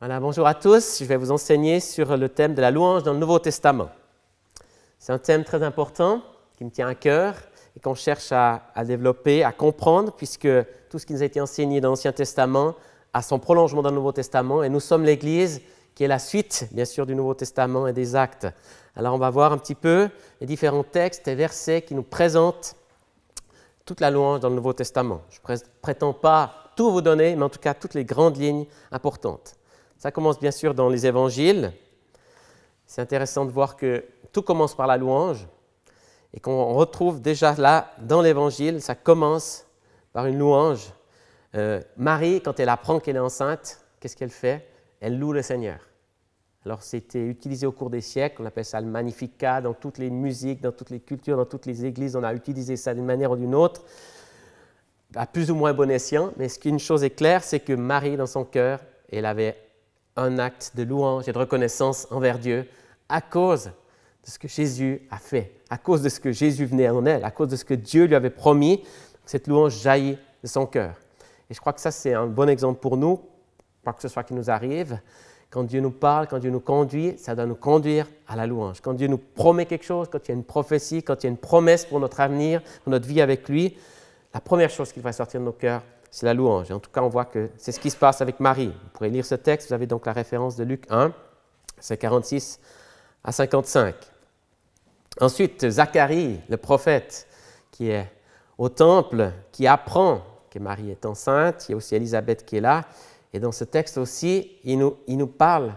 Voilà, bonjour à tous. Je vais vous enseigner sur le thème de la louange dans le Nouveau Testament. C'est un thème très important qui me tient à cœur et qu'on cherche à, développer, à comprendre, puisque tout ce qui nous a été enseigné dans l'Ancien Testament a son prolongement dans le Nouveau Testament, et nous sommes l'Église qui est la suite, bien sûr, du Nouveau Testament et des actes. Alors on va voir un petit peu les différents textes et versets qui nous présentent toute la louange dans le Nouveau Testament. Je ne prétends pas tout vous donner, mais en tout cas toutes les grandes lignes importantes. Ça commence bien sûr dans les évangiles. C'est intéressant de voir que tout commence par la louange et qu'on retrouve déjà là dans l'Évangile. Ça commence par une louange. Euh, Marie, quand elle apprend qu'elle est enceinte, qu'est-ce qu'elle fait Elle loue le Seigneur. Alors c'était utilisé au cours des siècles, on appelle ça le Magnificat, dans toutes les musiques, dans toutes les cultures, dans toutes les églises, on a utilisé ça d'une manière ou d'une autre, à plus ou moins bon escient, mais ce qu'une chose est claire, c'est que Marie, dans son cœur, elle avait un acte de louange et de reconnaissance envers Dieu à cause de ce que Jésus a fait, à cause de ce que Jésus venait en elle, à cause de ce que Dieu lui avait promis, cette louange jaillit de son cœur. Et je crois que ça, c'est un bon exemple pour nous, quoi que ce soit qui nous arrive. Quand Dieu nous parle, quand Dieu nous conduit, ça doit nous conduire à la louange. Quand Dieu nous promet quelque chose, quand il y a une prophétie, quand il y a une promesse pour notre avenir, pour notre vie avec lui, la première chose qui va sortir de nos cœurs, c'est la louange. en tout cas, on voit que c'est ce qui se passe avec Marie. Vous pourrez lire ce texte, vous avez donc la référence de Luc 1, c'est 46 à 55. Ensuite, Zacharie, le prophète, qui est au temple, qui apprend que Marie est enceinte. Il y a aussi Élisabeth qui est là. Et dans ce texte aussi, il nous, parle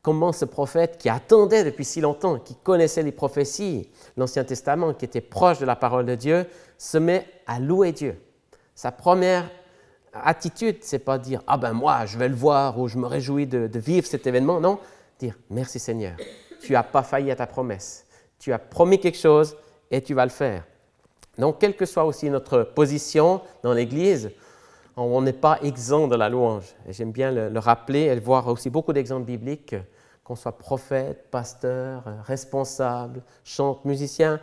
comment ce prophète qui attendait depuis si longtemps, qui connaissait les prophéties, l'Ancien Testament, qui était proche de la parole de Dieu, se met à louer Dieu. Sa première attitude, c'est pas dire ⁇ Ah ben moi, je vais le voir ou je me réjouis de, de vivre cet événement ⁇ non, dire ⁇ Merci Seigneur, tu n'as pas failli à ta promesse tu as promis quelque chose et tu vas le faire. Donc, quelle que soit aussi notre position dans l'Église, on n'est pas exempt de la louange. Et j'aime bien le, rappeler et voir aussi beaucoup d'exemples bibliques, qu'on soit prophète, pasteur, responsable, chante, musicien,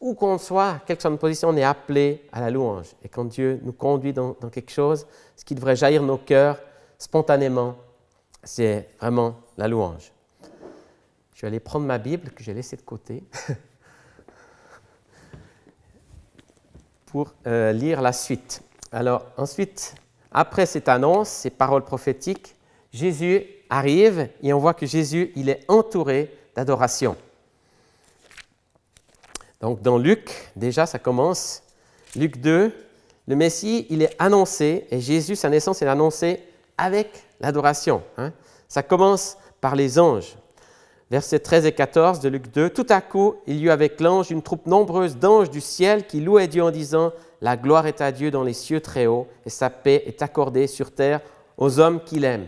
où qu'on soit, quelle que soit notre position, on est appelé à la louange. Et quand Dieu nous conduit dans, dans quelque chose, ce qui devrait jaillir nos cœurs spontanément, c'est vraiment la louange. Je vais aller prendre ma Bible que j'ai laissée de côté pour euh, lire la suite. Alors ensuite, après cette annonce, ces paroles prophétiques, Jésus arrive et on voit que Jésus, il est entouré d'adoration. Donc dans Luc, déjà ça commence. Luc 2, le Messie, il est annoncé et Jésus, sa naissance est annoncée avec l'adoration. Hein. Ça commence par les anges versets 13 et 14 de Luc 2, Tout à coup, il y eut avec l'ange une troupe nombreuse d'anges du ciel qui louaient Dieu en disant, La gloire est à Dieu dans les cieux très hauts, et sa paix est accordée sur terre aux hommes qu'il aime.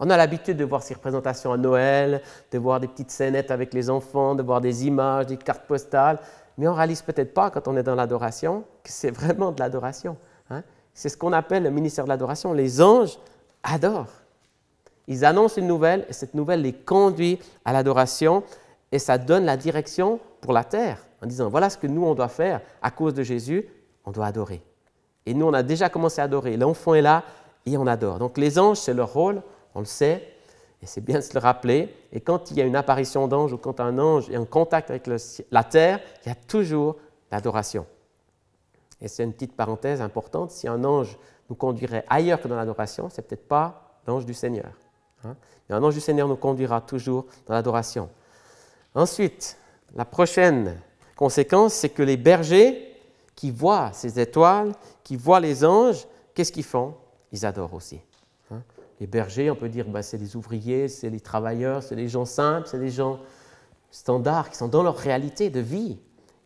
On a l'habitude de voir ces représentations à Noël, de voir des petites scénettes avec les enfants, de voir des images, des cartes postales, mais on réalise peut-être pas quand on est dans l'adoration que c'est vraiment de l'adoration. Hein. C'est ce qu'on appelle le ministère de l'adoration. Les anges adorent. Ils annoncent une nouvelle et cette nouvelle les conduit à l'adoration et ça donne la direction pour la terre en disant voilà ce que nous on doit faire à cause de Jésus, on doit adorer. Et nous on a déjà commencé à adorer, l'enfant est là et on adore. Donc les anges c'est leur rôle, on le sait et c'est bien de se le rappeler. Et quand il y a une apparition d'ange ou quand un ange est en contact avec la terre, il y a toujours l'adoration. Et c'est une petite parenthèse importante, si un ange nous conduirait ailleurs que dans l'adoration, c'est peut-être pas l'ange du Seigneur et hein. un ange du Seigneur nous conduira toujours dans l'adoration. Ensuite, la prochaine conséquence, c'est que les bergers qui voient ces étoiles, qui voient les anges, qu'est-ce qu'ils font Ils adorent aussi. Hein. Les bergers, on peut dire, ben, c'est les ouvriers, c'est les travailleurs, c'est les gens simples, c'est les gens standards qui sont dans leur réalité de vie.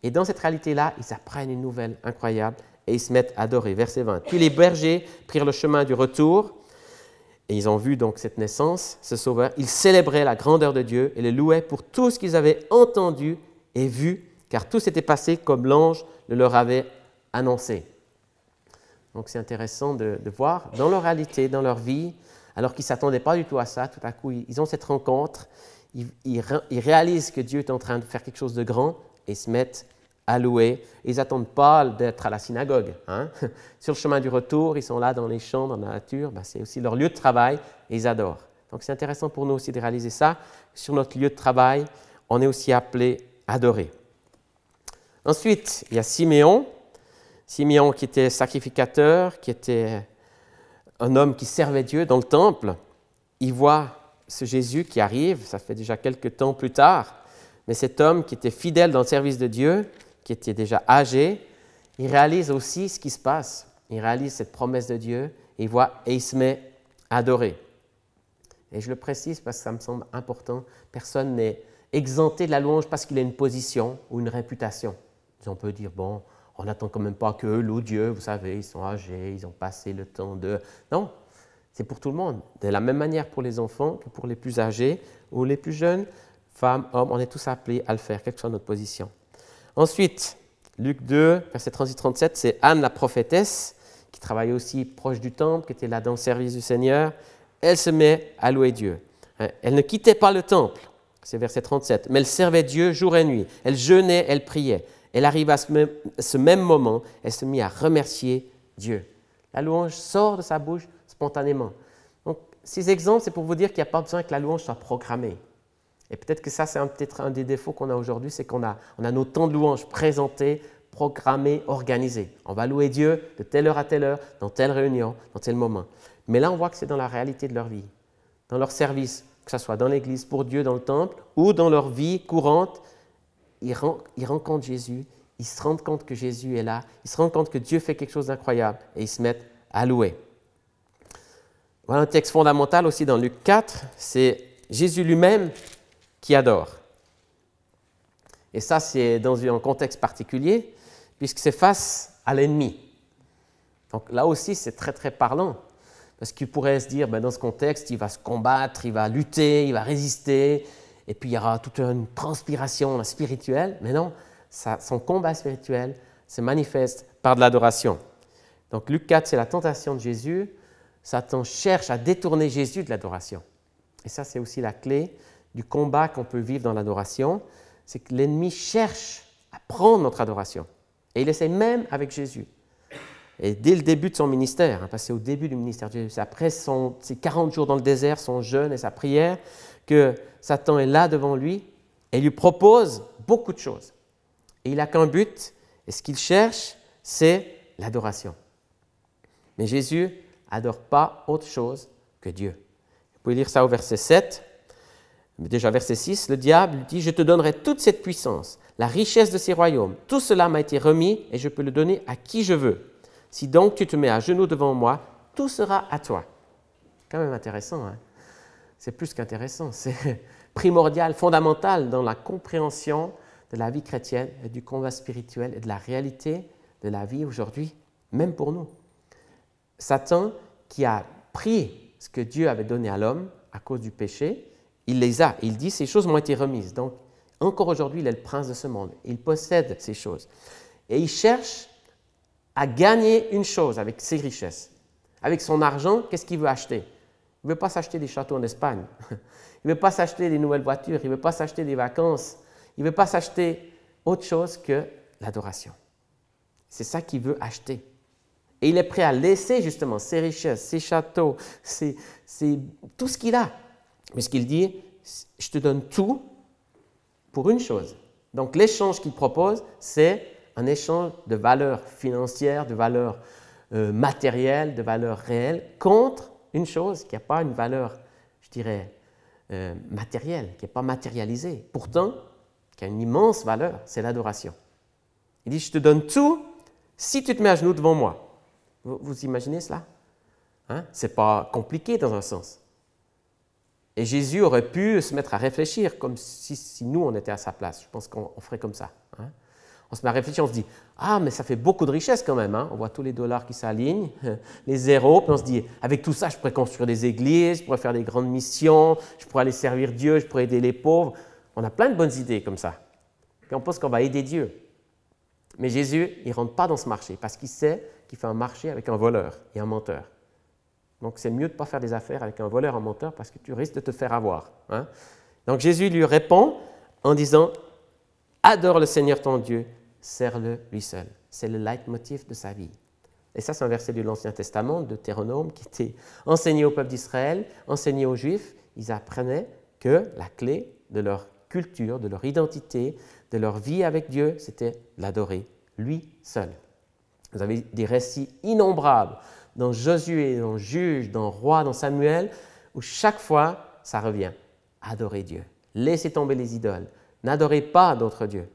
Et dans cette réalité-là, ils apprennent une nouvelle incroyable et ils se mettent à adorer. Verset 20. Puis les bergers prirent le chemin du retour et ils ont vu donc cette naissance, ce sauveur, ils célébraient la grandeur de Dieu et les louaient pour tout ce qu'ils avaient entendu et vu, car tout s'était passé comme l'ange le leur avait annoncé. Donc c'est intéressant de, voir dans leur réalité, dans leur vie, alors qu'ils ne s'attendaient pas du tout à ça, tout à coup ils ont cette rencontre, ils réalisent que Dieu est en train de faire quelque chose de grand et se mettent louer. Ils n'attendent pas d'être à la synagogue. Hein. Sur le chemin du retour, ils sont là dans les champs, dans la nature. Bah, c'est aussi leur lieu de travail et ils adorent. Donc c'est intéressant pour nous aussi de réaliser ça. Sur notre lieu de travail, on est aussi appelé adoré. adorer. Ensuite, il y a Siméon. Siméon qui était sacrificateur, qui était un homme qui servait Dieu dans le temple. Il voit ce Jésus qui arrive, ça fait déjà quelques temps plus tard, mais cet homme qui était fidèle dans le service de Dieu, qui était déjà âgé, il réalise aussi ce qui se passe. Il réalise cette promesse de Dieu, il voit et il se met à adorer. Et je le précise parce que ça me semble important. Personne n'est exempté de la louange parce qu'il a une position ou une réputation. On peut dire, bon, on n'attend quand même pas que eux Dieu, vous savez, ils sont âgés, ils ont passé le temps de... Non, c'est pour tout le monde. De la même manière pour les enfants que pour les plus âgés ou les plus jeunes, femmes, hommes, on est tous appelés à le faire, quelle que soit notre position. Ensuite, Luc 2, verset 36-37, c'est Anne la prophétesse, qui travaillait aussi proche du temple, qui était là dans le service du Seigneur. Elle se met à louer Dieu. Hein, elle ne quittait pas le temple, c'est verset 37, mais elle servait Dieu jour et nuit. Elle jeûnait, elle priait. Elle arrive à ce même, moment, elle se mit à remercier Dieu. La louange sort de sa bouche spontanément. Donc, ces exemples, c'est pour vous dire qu'il n'y a pas besoin que la louange soit programmée. Et peut-être que ça, c'est peut-être un des défauts qu'on a aujourd'hui, c'est qu'on a, on a nos temps de louange présentés, programmés, organisés. On va louer Dieu de telle heure à telle heure, dans telle réunion, dans tel moment. Mais là, on voit que c'est dans la réalité de leur vie, dans leur service, que ce soit dans l'Église, pour Dieu, dans le temple, ou dans leur vie courante. Ils, ils rencontrent Jésus, ils se rendent compte que Jésus est là, ils se rendent compte que Dieu fait quelque chose d'incroyable, et ils se mettent à louer. Voilà un texte fondamental aussi dans Luc 4, c'est Jésus lui-même qui adore. Et ça, c'est dans un contexte particulier, puisque c'est face à l'ennemi. Donc là aussi, c'est très très parlant, parce qu'il pourrait se dire, ben, dans ce contexte, il va se combattre, il va lutter, il va résister, et puis il y aura toute une transpiration spirituelle, mais non, son combat spirituel se manifeste par de l'adoration. Donc Luc 4, c'est la tentation de Jésus. Satan cherche à détourner Jésus de l'adoration. Et ça, c'est aussi la clé du combat qu'on peut vivre dans l'adoration, c'est que l'ennemi cherche à prendre notre adoration. Et il essaie même avec Jésus. Et dès le début de son ministère, hein, parce que c'est au début du ministère de Jésus, après ses 40 jours dans le désert, son jeûne et sa prière, que Satan est là devant lui et lui propose beaucoup de choses. Et il n'a qu'un but, et ce qu'il cherche, c'est l'adoration. Mais Jésus adore pas autre chose que Dieu. Vous pouvez lire ça au verset 7. Déjà, verset 6, le diable dit, je te donnerai toute cette puissance, la richesse de ces royaumes. Tout cela m'a été remis et je peux le donner à qui je veux. Si donc tu te mets à genoux devant moi, tout sera à toi. Quand même intéressant. Hein? C'est plus qu'intéressant. C'est primordial, fondamental dans la compréhension de la vie chrétienne et du combat spirituel et de la réalité de la vie aujourd'hui, même pour nous. Satan, qui a pris ce que Dieu avait donné à l'homme à cause du péché, il les a. Il dit, ces choses m'ont été remises. Donc, encore aujourd'hui, il est le prince de ce monde. Il possède ces choses. Et il cherche à gagner une chose avec ses richesses. Avec son argent, qu'est-ce qu'il veut acheter Il ne veut pas s'acheter des châteaux en Espagne. Il ne veut pas s'acheter des nouvelles voitures. Il ne veut pas s'acheter des vacances. Il ne veut pas s'acheter autre chose que l'adoration. C'est ça qu'il veut acheter. Et il est prêt à laisser justement ses richesses, ses châteaux, ses, tout ce qu'il a mais ce qu'il dit, je te donne tout pour une chose. Donc l'échange qu'il propose, c'est un échange de valeurs financières, de valeurs euh, matérielles, de valeurs réelles, contre une chose qui n'a pas une valeur, je dirais, euh, matérielle, qui n'est pas matérialisée, pourtant qui a une immense valeur, c'est l'adoration. Il dit, je te donne tout si tu te mets à genoux devant moi. Vous, imaginez cela hein? C'est pas compliqué dans un sens. Et Jésus aurait pu se mettre à réfléchir comme si, nous, on était à sa place. Je pense qu'on ferait comme ça. Hein. On se met à réfléchir, on se dit Ah, mais ça fait beaucoup de richesses quand même. Hein. On voit tous les dollars qui s'alignent, les zéros, puis on se dit Avec tout ça, je pourrais construire des églises, je pourrais faire des grandes missions, je pourrais aller servir Dieu, je pourrais aider les pauvres. On a plein de bonnes idées comme ça. Puis on pense qu'on va aider Dieu. Mais Jésus, il ne rentre pas dans ce marché parce qu'il sait qu'il fait un marché avec un voleur et un menteur. Donc c'est mieux de ne pas faire des affaires avec un voleur, en menteur, parce que tu risques de te faire avoir. Hein. Donc Jésus lui répond en disant, adore le Seigneur ton Dieu, sers-le lui seul. C'est le leitmotiv de sa vie. Et ça, c'est un verset de l'Ancien Testament, de Théronome, qui était enseigné au peuple d'Israël, enseigné aux Juifs. Ils apprenaient que la clé de leur culture, de leur identité, de leur vie avec Dieu, c'était l'adorer, lui seul. Vous avez des récits innombrables dans Josué, dans Juge, dans Roi, dans Samuel, où chaque fois, ça revient. Adorez Dieu. Laissez tomber les idoles. N'adorez pas d'autres dieux.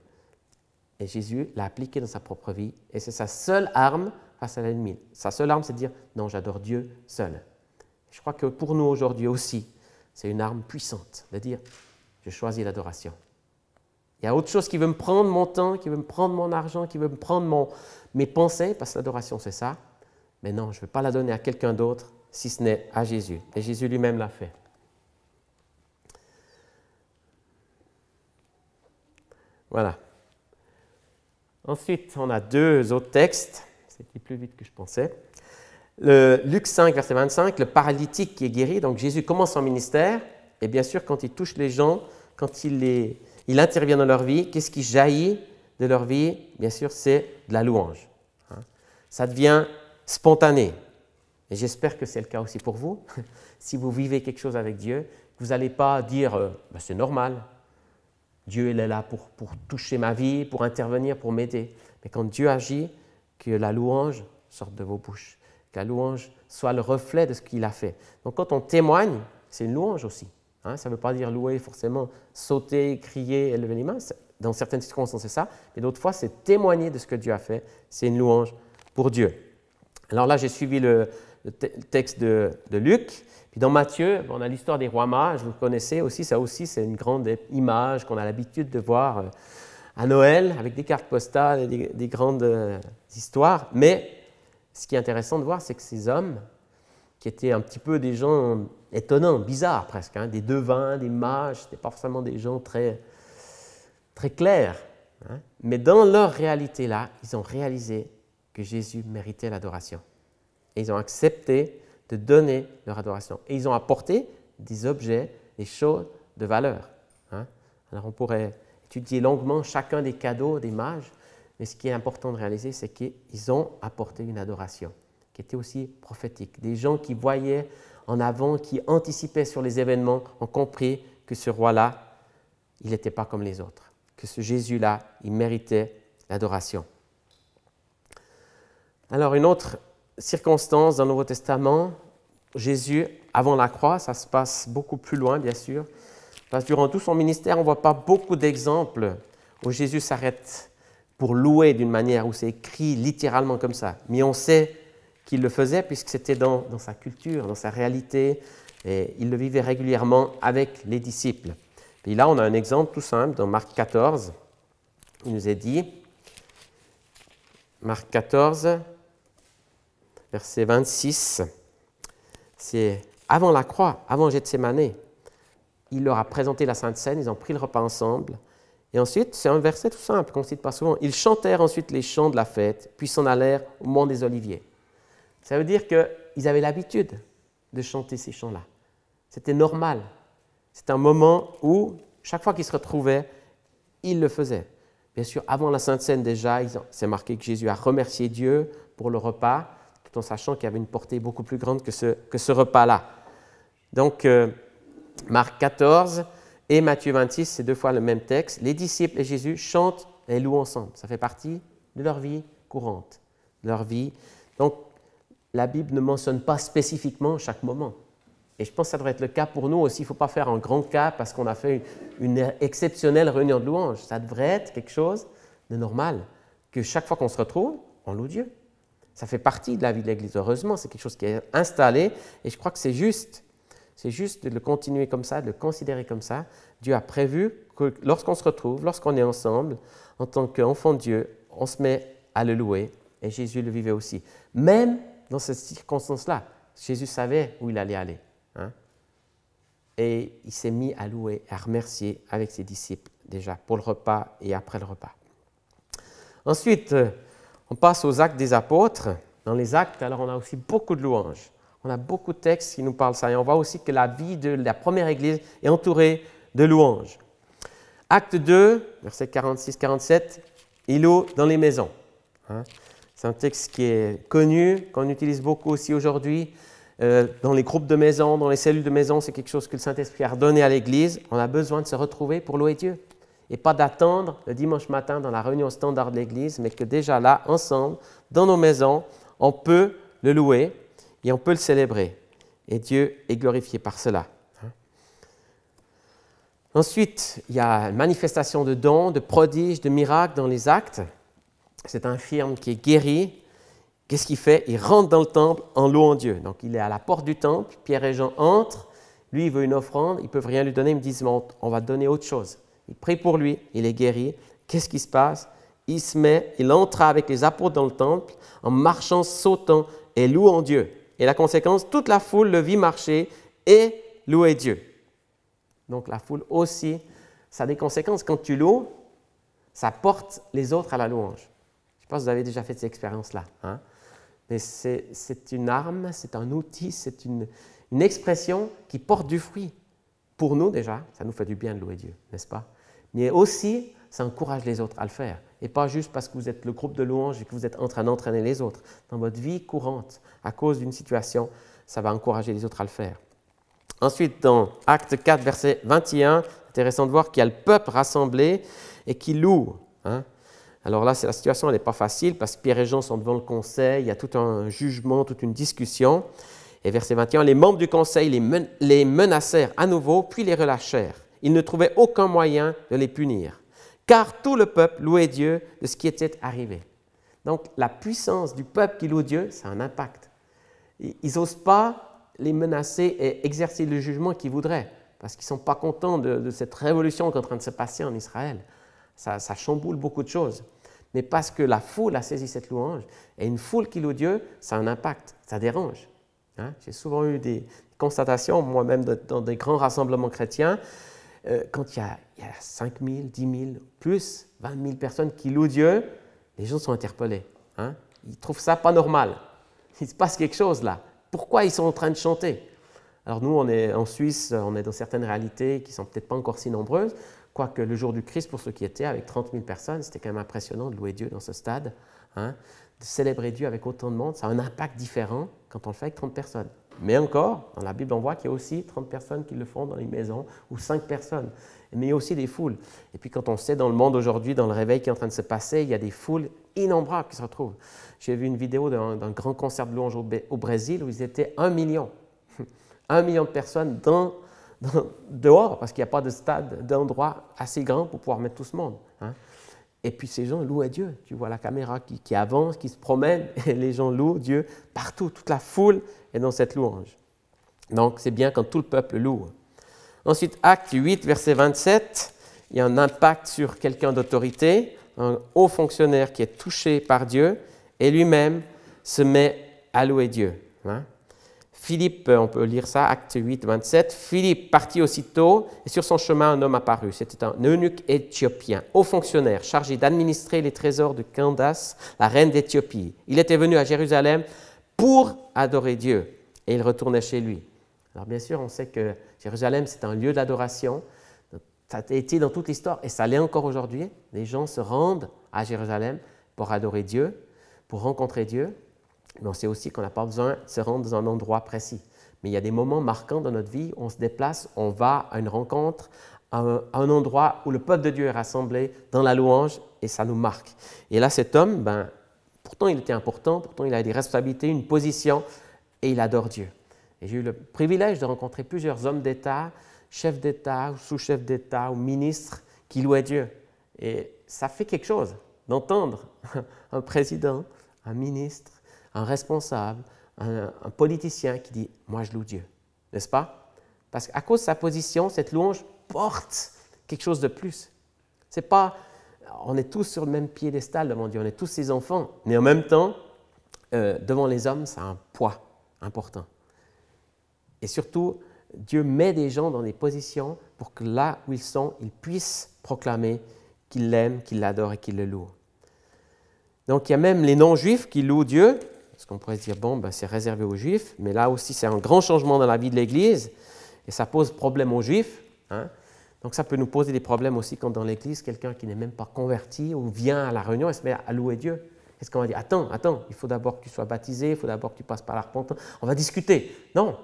Et Jésus l'a appliqué dans sa propre vie. Et c'est sa seule arme face à l'ennemi. Sa seule arme, c'est de dire, non, j'adore Dieu seul. Je crois que pour nous aujourd'hui aussi, c'est une arme puissante de dire, je choisis l'adoration. Il y a autre chose qui veut me prendre mon temps, qui veut me prendre mon argent, qui veut me prendre mes pensées, parce que l'adoration, c'est ça. Mais non, je ne veux pas la donner à quelqu'un d'autre si ce n'est à Jésus. Et Jésus lui-même l'a fait. Voilà. Ensuite, on a deux autres textes. C'est plus vite que je pensais. Le Luc 5, verset 25, le paralytique qui est guéri. Donc Jésus commence son ministère. Et bien sûr, quand il touche les gens, quand il, il intervient dans leur vie, qu'est-ce qui jaillit de leur vie Bien sûr, c'est de la louange. Hein. Ça devient spontané Et j'espère que c'est le cas aussi pour vous. si vous vivez quelque chose avec Dieu, vous n'allez pas dire euh, bah, c'est normal, Dieu est là pour, toucher ma vie, pour intervenir, pour m'aider. Mais quand Dieu agit, que la louange sorte de vos bouches, que la louange soit le reflet de ce qu'il a fait. Donc quand on témoigne, c'est une louange aussi. Hein. ça ne veut pas dire louer forcément, sauter, crier, élever les mains. Dans certaines circonstances, c'est ça. Mais d'autres fois, c'est témoigner de ce que Dieu a fait. C'est une louange pour Dieu. Alors là, j'ai suivi le, texte de, Luc. Puis dans Matthieu, on a l'histoire des rois mages, vous connaissez aussi, ça aussi c'est une grande image qu'on a l'habitude de voir euh, à Noël avec des cartes postales et des, grandes euh, histoires. Mais ce qui est intéressant de voir, c'est que ces hommes, qui étaient un petit peu des gens étonnants, bizarres presque, hein, des devins, des mages, ce pas forcément des gens très, très clairs. Hein, mais dans leur réalité là, ils ont réalisé que Jésus méritait l'adoration. Et ils ont accepté de donner leur adoration. Et ils ont apporté des objets, des choses de valeur. Hein. Alors on pourrait étudier longuement chacun des cadeaux des mages, mais ce qui est important de réaliser, c'est qu'ils ont apporté une adoration qui était aussi prophétique. Des gens qui voyaient en avant, qui anticipaient sur les événements, ont compris que ce roi-là, il n'était pas comme les autres, que ce Jésus-là, il méritait l'adoration. Alors une autre circonstance dans le Nouveau Testament, Jésus avant la croix, ça se passe beaucoup plus loin bien sûr, parce que durant tout son ministère, on ne voit pas beaucoup d'exemples où Jésus s'arrête pour louer d'une manière où c'est écrit littéralement comme ça. Mais on sait qu'il le faisait puisque c'était dans, sa culture, dans sa réalité, et il le vivait régulièrement avec les disciples. Et là, on a un exemple tout simple dans Marc 14. Il nous est dit, Marc 14, verset 26, c'est avant la croix, avant Gethsemane, il leur a présenté la Sainte Seine, ils ont pris le repas ensemble. Et ensuite, c'est un verset tout simple qu'on ne cite pas souvent. Ils chantèrent ensuite les chants de la fête, puis s'en allèrent au Mont des Oliviers. Ça veut dire qu'ils avaient l'habitude de chanter ces chants-là. C'était normal. C'est un moment où, chaque fois qu'ils se retrouvaient, ils le faisaient. Bien sûr, avant la Sainte Seine déjà, c'est marqué que Jésus a remercié Dieu pour le repas en sachant qu'il y avait une portée beaucoup plus grande que ce, que ce repas-là. Donc, euh, Marc 14 et Matthieu 26, c'est deux fois le même texte. Les disciples et Jésus chantent et louent ensemble. Ça fait partie de leur vie courante, de leur vie. Donc, la Bible ne mentionne pas spécifiquement chaque moment. Et je pense que ça devrait être le cas pour nous aussi. Il ne faut pas faire un grand cas parce qu'on a fait une, une exceptionnelle réunion de louanges. Ça devrait être quelque chose de normal, que chaque fois qu'on se retrouve, on loue Dieu. Ça fait partie de la vie de l'Église, heureusement, c'est quelque chose qui est installé, et je crois que c'est juste. C'est juste de le continuer comme ça, de le considérer comme ça. Dieu a prévu que lorsqu'on se retrouve, lorsqu'on est ensemble, en tant qu'enfant de Dieu, on se met à le louer, et Jésus le vivait aussi. Même dans cette circonstance-là, Jésus savait où il allait aller. Hein. Et il s'est mis à louer, à remercier avec ses disciples déjà pour le repas et après le repas. Ensuite, euh, on passe aux actes des apôtres. Dans les actes, alors on a aussi beaucoup de louanges. On a beaucoup de textes qui nous parlent ça. Et on voit aussi que la vie de la première Église est entourée de louanges. Acte 2, verset 46-47, il dans les maisons. Hein? C'est un texte qui est connu, qu'on utilise beaucoup aussi aujourd'hui. Euh, dans les groupes de maisons, dans les cellules de maisons, c'est quelque chose que le Saint-Esprit a redonné à l'Église. On a besoin de se retrouver pour louer Dieu et pas d'attendre le dimanche matin dans la réunion standard de l'Église, mais que déjà là, ensemble, dans nos maisons, on peut le louer et on peut le célébrer. Et Dieu est glorifié par cela. Hein. Ensuite, il y a une manifestation de dons, de prodiges, de miracles dans les actes. C'est un infirme qui est guéri. Qu'est-ce qu'il fait Il rentre dans le temple en louant Dieu. Donc il est à la porte du temple, Pierre et Jean entrent, lui il veut une offrande, ils ne peuvent rien lui donner, ils me disent on va donner autre chose il prie pour lui, il est guéri. Qu'est-ce qui se passe Il se met, il entre avec les apôtres dans le temple en marchant, sautant et louant Dieu. Et la conséquence, toute la foule le vit marcher et louer Dieu. Donc la foule aussi, ça a des conséquences. Quand tu loues, ça porte les autres à la louange. Je pense si vous avez déjà fait cette expérience-là. Hein? Mais c'est une arme, c'est un outil, c'est une expression qui porte du fruit. Pour nous déjà, ça nous fait du bien de louer Dieu, n'est-ce pas mais aussi ça encourage les autres à le faire. Et pas juste parce que vous êtes le groupe de louanges et que vous êtes en train d'entraîner les autres. Dans votre vie courante, à cause d'une situation, ça va encourager les autres à le faire. Ensuite, dans Acte 4, verset 21, intéressant de voir qu'il y a le peuple rassemblé et qui loue. Hein. Alors là, la situation n'est pas facile parce que Pierre et Jean sont devant le conseil, il y a tout un jugement, toute une discussion. Et verset 21, les membres du conseil les menacèrent à nouveau, puis les relâchèrent il ne trouvaient aucun moyen de les punir, car tout le peuple louait Dieu de ce qui était arrivé. Donc la puissance du peuple qui loue Dieu, ça a un impact. Ils n'osent pas les menacer et exercer le jugement qu'ils voudraient, parce qu'ils ne sont pas contents de, cette révolution qui est en train de se passer en Israël. Ça, chamboule beaucoup de choses. Mais parce que la foule a saisi cette louange, et une foule qui loue Dieu, ça a un impact, ça dérange. Hein. J'ai souvent eu des constatations, moi-même, dans des grands rassemblements chrétiens, euh, quand il y, a, il y, a, 5 000, 10 000, plus 20 000 personnes qui louent Dieu, les gens sont interpellés. Hein? Ils trouvent ça pas normal. Il se passe quelque chose là. Pourquoi ils sont en train de chanter Alors nous, on est en Suisse, on est dans certaines réalités qui sont peut-être pas encore si nombreuses, quoique le jour du Christ, pour ceux qui étaient, avec 30 000 personnes, c'était quand même impressionnant de louer Dieu dans ce stade. Hein, de célébrer Dieu avec autant de monde, ça a un impact différent quand on le fait avec 30 personnes. Mais encore, dans la Bible, on voit qu'il y a aussi 30 personnes qui le font dans les maisons, ou 5 personnes, mais il y a aussi des foules. Et puis quand on sait dans le monde aujourd'hui, dans le réveil qui est en train de se passer, il y a des foules innombrables qui se retrouvent. J'ai vu une vidéo d'un grand concert de louange au, Brésil où ils étaient 1 million. 1 million de personnes dehors, parce qu'il n'y a pas de stade, d'endroit assez grand pour pouvoir mettre tout ce monde. Hein. Et puis ces gens louent à Dieu. Tu vois la caméra qui, qui avance, qui se promène, et les gens louent Dieu partout, toute la foule et dans cette louange. Donc c'est bien quand tout le peuple loue. Ensuite, acte 8, verset 27, il y a un impact sur quelqu'un d'autorité, un haut fonctionnaire qui est touché par Dieu et lui-même se met à louer Dieu. Hein. Philippe, on peut lire ça, acte 8, 27. Philippe partit aussitôt, et sur son chemin, un homme apparut. C'était un eunuque éthiopien, haut fonctionnaire, chargé d'administrer les trésors de Candace, la reine d'Éthiopie. Il était venu à Jérusalem pour adorer Dieu. Et il retournait chez lui. Alors bien sûr, on sait que Jérusalem, c'est un lieu d'adoration. Ça a été dans toute l'histoire et ça l'est encore aujourd'hui. Les gens se rendent à Jérusalem pour adorer Dieu, pour rencontrer Dieu. Mais on sait aussi qu'on n'a pas besoin de se rendre dans un endroit précis. Mais il y a des moments marquants dans notre vie on se déplace, on va à une rencontre, à un endroit où le peuple de Dieu est rassemblé dans la louange et ça nous marque. Et là, cet homme, ben, Pourtant, il était important, pourtant, il a des responsabilités, une position, et il adore Dieu. Et j'ai eu le privilège de rencontrer plusieurs hommes d'État, chefs d'État, sous-chefs d'État ou ministres qui louaient Dieu. Et ça fait quelque chose d'entendre un président, un ministre, un responsable, un, un politicien qui dit Moi, je loue Dieu. N'est-ce pas Parce qu'à cause de sa position, cette louange porte quelque chose de plus. C'est pas on est tous sur le même piédestal devant Dieu, on est tous ses enfants. Mais en même temps, euh, devant les hommes, ça a un poids important. Et surtout, Dieu met des gens dans des positions pour que là où ils sont, ils puissent proclamer qu'ils l'aiment, qu'ils l'adorent et qu'ils le louent. Donc il y a même les non-juifs qui louent Dieu, parce qu'on pourrait se dire, bon, ben, c'est réservé aux juifs, mais là aussi c'est un grand changement dans la vie de l'Église, et ça pose problème aux juifs. Hein. Donc ça peut nous poser des problèmes aussi quand dans l'Église, quelqu'un qui n'est même pas converti ou vient à la réunion et se met à louer Dieu. Est-ce qu'on va dire, attends, attends, il faut d'abord que tu sois baptisé, il faut d'abord que tu passes par la repentance, on va discuter. Non,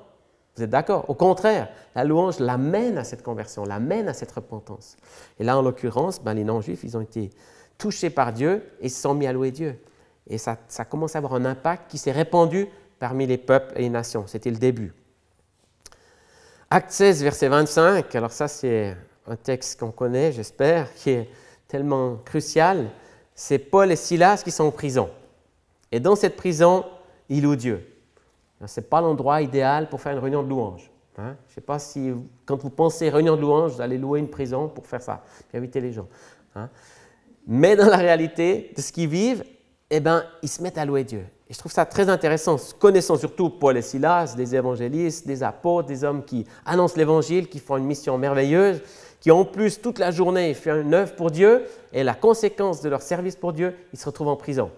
vous êtes d'accord Au contraire, la louange l'amène à cette conversion, l'amène à cette repentance. Et là, en l'occurrence, ben, les non-juifs, ils ont été touchés par Dieu et se sont mis à louer Dieu. Et ça, ça commence à avoir un impact qui s'est répandu parmi les peuples et les nations. C'était le début. Acte 16, verset 25, alors ça c'est un texte qu'on connaît, j'espère, qui est tellement crucial, c'est Paul et Silas qui sont en prison. Et dans cette prison, ils louent Dieu. Ce n'est pas l'endroit idéal pour faire une réunion de louanges. Hein. Je ne sais pas si, quand vous pensez réunion de louanges, vous allez louer une prison pour faire ça, pour inviter les gens. Hein. Mais dans la réalité de ce qu'ils vivent, eh ben, ils se mettent à louer Dieu. Et je trouve ça très intéressant, connaissant surtout Paul et Silas, des évangélistes, des apôtres, des hommes qui annoncent l'évangile, qui font une mission merveilleuse qui en plus toute la journée fait une œuvre pour Dieu, et la conséquence de leur service pour Dieu, ils se retrouvent en prison.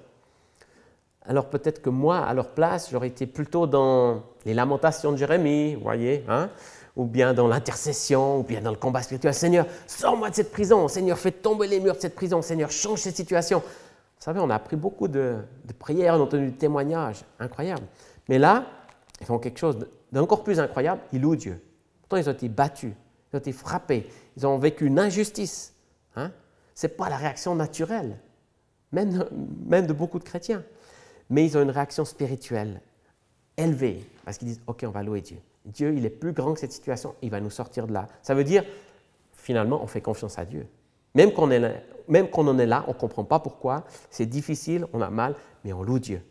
Alors peut-être que moi, à leur place, j'aurais été plutôt dans les lamentations de Jérémie, vous voyez, hein, ou bien dans l'intercession, ou bien dans le combat spirituel. Seigneur, sors-moi de cette prison. Seigneur, fais tomber les murs de cette prison. Seigneur, change cette situation. Vous savez, on a appris beaucoup de, de prières, on a entendu des témoignages incroyables. Mais là, ils font quelque chose d'encore plus incroyable, ils louent Dieu. Pourtant, ils ont été battus, ils ont été frappés, ils ont vécu une injustice. Hein? Ce n'est pas la réaction naturelle, même, de beaucoup de chrétiens. Mais ils ont une réaction spirituelle élevée, parce qu'ils disent, OK, on va louer Dieu. Dieu, il est plus grand que cette situation, il va nous sortir de là. Ça veut dire, finalement, on fait confiance à Dieu. Même qu'on en est là, on ne comprend pas pourquoi, c'est difficile, on a mal, mais on loue Dieu.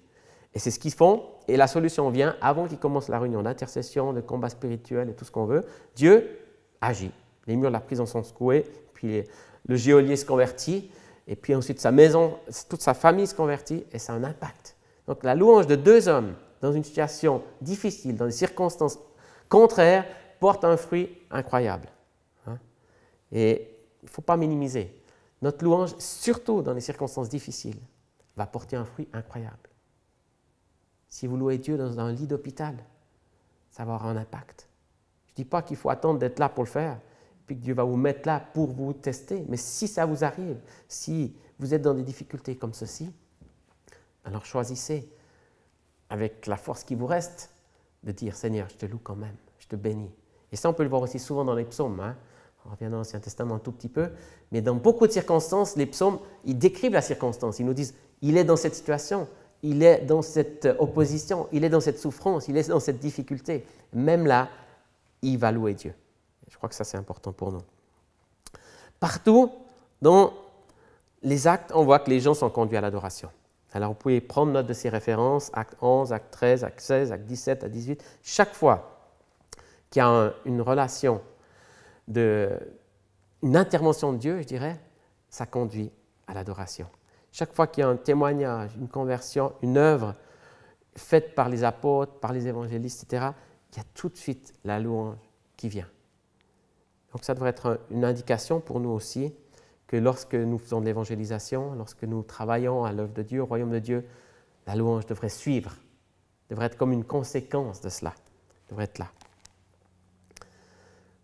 Et c'est ce qu'ils font, et la solution vient avant qu'ils commencent la réunion d'intercession, de combat spirituel et tout ce qu'on veut. Dieu agit. Les murs de la prison sont secoués, puis le geôlier se convertit, et puis ensuite sa maison, toute sa famille se convertit, et ça a un impact. Donc la louange de deux hommes dans une situation difficile, dans des circonstances contraires, porte un fruit incroyable. Hein. Et il ne faut pas minimiser. Notre louange, surtout dans les circonstances difficiles, va porter un fruit incroyable. Si vous louez Dieu dans un lit d'hôpital, ça va avoir un impact. Je ne dis pas qu'il faut attendre d'être là pour le faire, puis que Dieu va vous mettre là pour vous tester. Mais si ça vous arrive, si vous êtes dans des difficultés comme ceci, alors choisissez, avec la force qui vous reste, de dire Seigneur, je te loue quand même, je te bénis. Et ça, on peut le voir aussi souvent dans les psaumes. Hein. On revient dans l'Ancien Testament un tout petit peu. Mais dans beaucoup de circonstances, les psaumes, ils décrivent la circonstance. Ils nous disent il est dans cette situation, il est dans cette opposition, il est dans cette souffrance, il est dans cette difficulté. Même là, il va louer Dieu. Je crois que ça, c'est important pour nous. Partout dans les actes, on voit que les gens sont conduits à l'adoration. Alors, vous pouvez prendre note de ces références, acte 11, acte 13, acte 16, acte 17, actes 18. Chaque fois qu'il y a une relation, de, une intervention de Dieu, je dirais, ça conduit à l'adoration. Chaque fois qu'il y a un témoignage, une conversion, une œuvre faite par les apôtres, par les évangélistes, etc., il y a tout de suite la louange qui vient. Donc ça devrait être une indication pour nous aussi que lorsque nous faisons de l'évangélisation, lorsque nous travaillons à l'œuvre de Dieu, au royaume de Dieu, la louange devrait suivre, devrait être comme une conséquence de cela, devrait être là.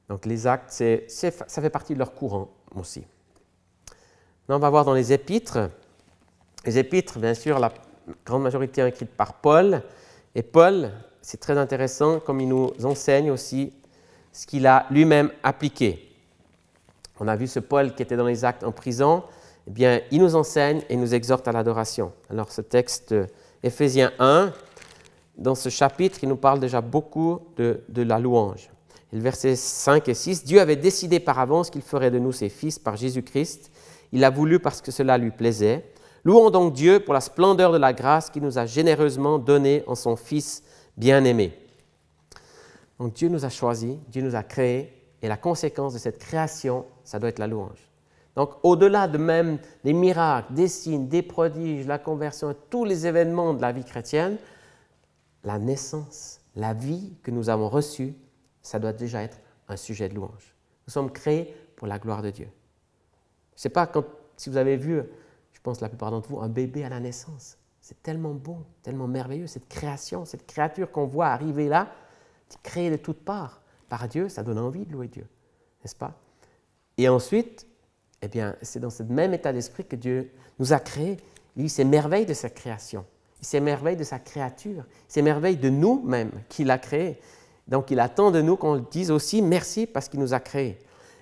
Donc les actes, ça fait partie de leur courant aussi. Maintenant, on va voir dans les épîtres. Les épîtres, bien sûr, la grande majorité est écrite par Paul. Et Paul, c'est très intéressant comme il nous enseigne aussi ce qu'il a lui-même appliqué. On a vu ce Paul qui était dans les actes en prison. Eh bien, il nous enseigne et nous exhorte à l'adoration. Alors, ce texte Ephésiens euh, 1, dans ce chapitre, il nous parle déjà beaucoup de, la louange. Et le verset 5 et 6, Dieu avait décidé par avance qu'il ferait de nous ses fils par Jésus-Christ. Il a voulu parce que cela lui plaisait. Louons donc Dieu pour la splendeur de la grâce qu'il nous a généreusement donnée en son Fils bien-aimé. Donc Dieu nous a choisis, Dieu nous a créés, et la conséquence de cette création, ça doit être la louange. Donc au-delà de même des miracles, des signes, des prodiges, la conversion, tous les événements de la vie chrétienne, la naissance, la vie que nous avons reçue, ça doit déjà être un sujet de louange. Nous sommes créés pour la gloire de Dieu. Je ne sais pas quand, si vous avez vu, je pense la plupart d'entre vous, un bébé à la naissance. C'est tellement beau, tellement merveilleux, cette création, cette créature qu'on voit arriver là, créé de toutes parts par Dieu, ça donne envie de louer Dieu, n'est-ce pas Et ensuite, eh bien, c'est dans ce même état d'esprit que Dieu nous a créés. Il s'émerveille de sa création, il s'émerveille de sa créature, il s'émerveille de nous-mêmes qu'il a créés. Donc il attend de nous qu'on dise aussi merci parce qu'il nous a créés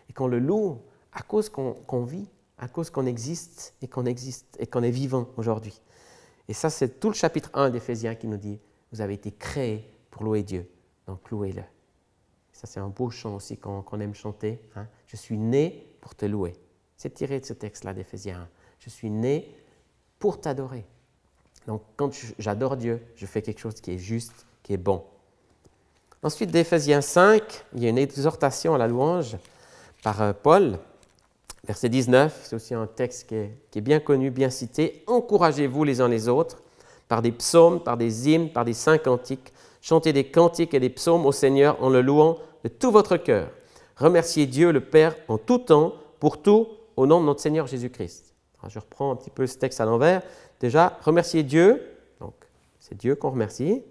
et qu'on le loue à cause qu'on vit, à cause qu'on existe et qu'on existe et qu'on est vivant aujourd'hui. Et ça, c'est tout le chapitre 1 d'Éphésiens qui nous dit, vous avez été créés pour louer Dieu. Donc louez-le. Ça, c'est un beau chant aussi qu'on aime chanter. Hein. Je suis né pour te louer. C'est tiré de ce texte-là d'Éphésiens. Je suis né pour t'adorer. Donc, quand j'adore Dieu, je fais quelque chose qui est juste, qui est bon. Ensuite, d'Éphésiens 5, il y a une exhortation à la louange par euh, Paul. Verset 19, c'est aussi un texte qui est, bien connu, bien cité. Encouragez-vous les uns les autres par des psaumes, par des hymnes, par des saints antiques. Chantez des cantiques et des psaumes au Seigneur en le louant de tout votre cœur. Remerciez Dieu le Père en tout temps pour tout au nom de notre Seigneur Jésus-Christ. Je reprends un petit peu ce texte à l'envers. Déjà, remerciez Dieu, donc c'est Dieu qu'on remercie,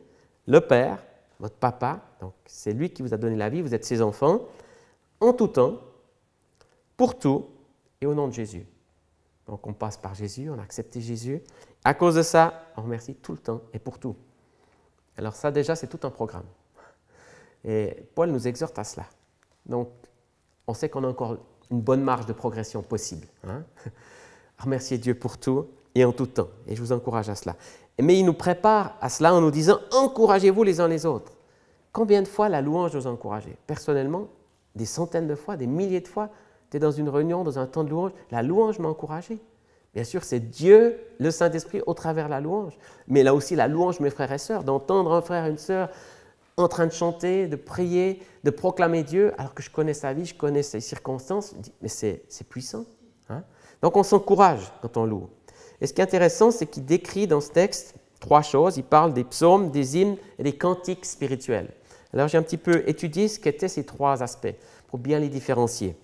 le Père, votre papa, donc c'est lui qui vous a donné la vie, vous êtes ses enfants, en tout temps, pour tout et au nom de Jésus. Donc on passe par Jésus, on a accepté Jésus. À cause de ça, on remercie tout le temps et pour tout. Alors ça déjà, c'est tout un programme. Et Paul nous exhorte à cela. Donc, on sait qu'on a encore une bonne marge de progression possible. Hein. Remerciez Dieu pour tout et en tout temps. Et je vous encourage à cela. Mais il nous prépare à cela en nous disant, encouragez-vous les uns les autres. Combien de fois la louange nous a Personnellement, des centaines de fois, des milliers de fois. es dans une réunion, dans un temps de louange. La louange m'a encouragé. Bien sûr, c'est Dieu, le Saint-Esprit, au travers la louange. Mais là aussi, la louange, mes frères et sœurs, d'entendre un frère et une sœur en train de chanter, de prier, de proclamer Dieu, alors que je connais sa vie, je connais ses circonstances, mais c'est puissant. Hein. Donc on s'encourage quand on loue. Et ce qui est intéressant, c'est qu'il décrit dans ce texte trois choses. Il parle des psaumes, des hymnes et des cantiques spirituels. Alors j'ai un petit peu étudié ce qu'étaient ces trois aspects pour bien les différencier.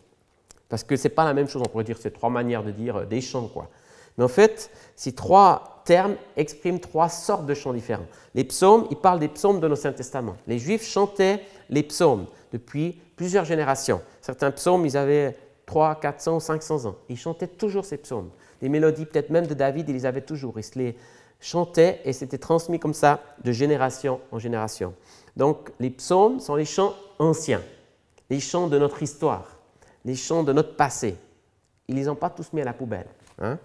Parce que ce n'est pas la même chose, on pourrait dire c'est trois manières de dire euh, des chants. Quoi. Mais en fait, ces trois termes expriment trois sortes de chants différents. Les psaumes, ils parlent des psaumes de l'Ancien Testament. Les Juifs chantaient les psaumes depuis plusieurs générations. Certains psaumes, ils avaient 300, 400, 500 ans. Ils chantaient toujours ces psaumes. Les mélodies, peut-être même de David, ils les avaient toujours. Ils les chantaient et c'était transmis comme ça de génération en génération. Donc les psaumes sont les chants anciens, les chants de notre histoire les chants de notre passé. Ils ne les ont pas tous mis à la poubelle. Hein.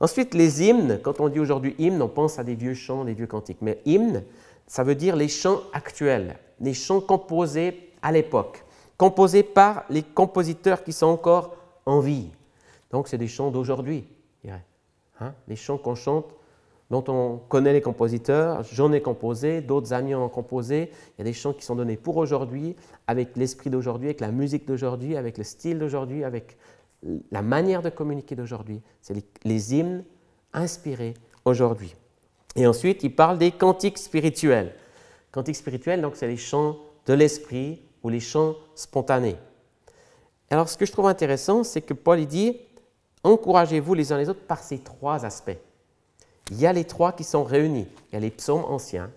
Ensuite, les hymnes, quand on dit aujourd'hui hymne, on pense à des vieux chants, des vieux cantiques. Mais hymne, ça veut dire les chants actuels, les chants composés à l'époque, composés par les compositeurs qui sont encore en vie. Donc, c'est des chants d'aujourd'hui, hein. Les chants qu'on chante dont on connaît les compositeurs, j'en ai composé, d'autres amis en ont composé. Il y a des chants qui sont donnés pour aujourd'hui, avec l'esprit d'aujourd'hui, avec la musique d'aujourd'hui, avec le style d'aujourd'hui, avec la manière de communiquer d'aujourd'hui. C'est les, hymnes inspirés aujourd'hui. Et ensuite, il parle des cantiques spirituels. Cantiques spirituels, donc, c'est les chants de l'esprit ou les chants spontanés. Alors, ce que je trouve intéressant, c'est que Paul dit Encouragez-vous les uns les autres par ces trois aspects. Il y a les trois qui sont réunis. Il y a les psaumes anciens,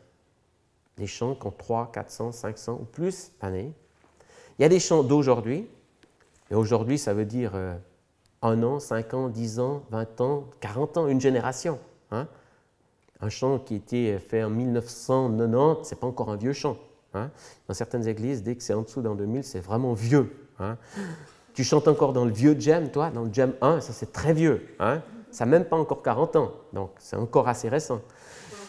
les chants qui ont 3, 400, 500 ou plus d'années. Il y a des chants d'aujourd'hui. Et aujourd'hui, ça veut dire euh, un an, cinq ans, dix ans, 20 ans, 40 ans, une génération. Hein. Un chant qui a été fait en 1990, n'est pas encore un vieux chant. Hein. Dans certaines églises, dès que c'est en dessous d'un 2000, c'est vraiment vieux. Hein. Tu chantes encore dans le vieux gem, toi, dans le gem 1, ça c'est très vieux. Ça n'a même pas encore 40 ans, donc c'est encore assez récent.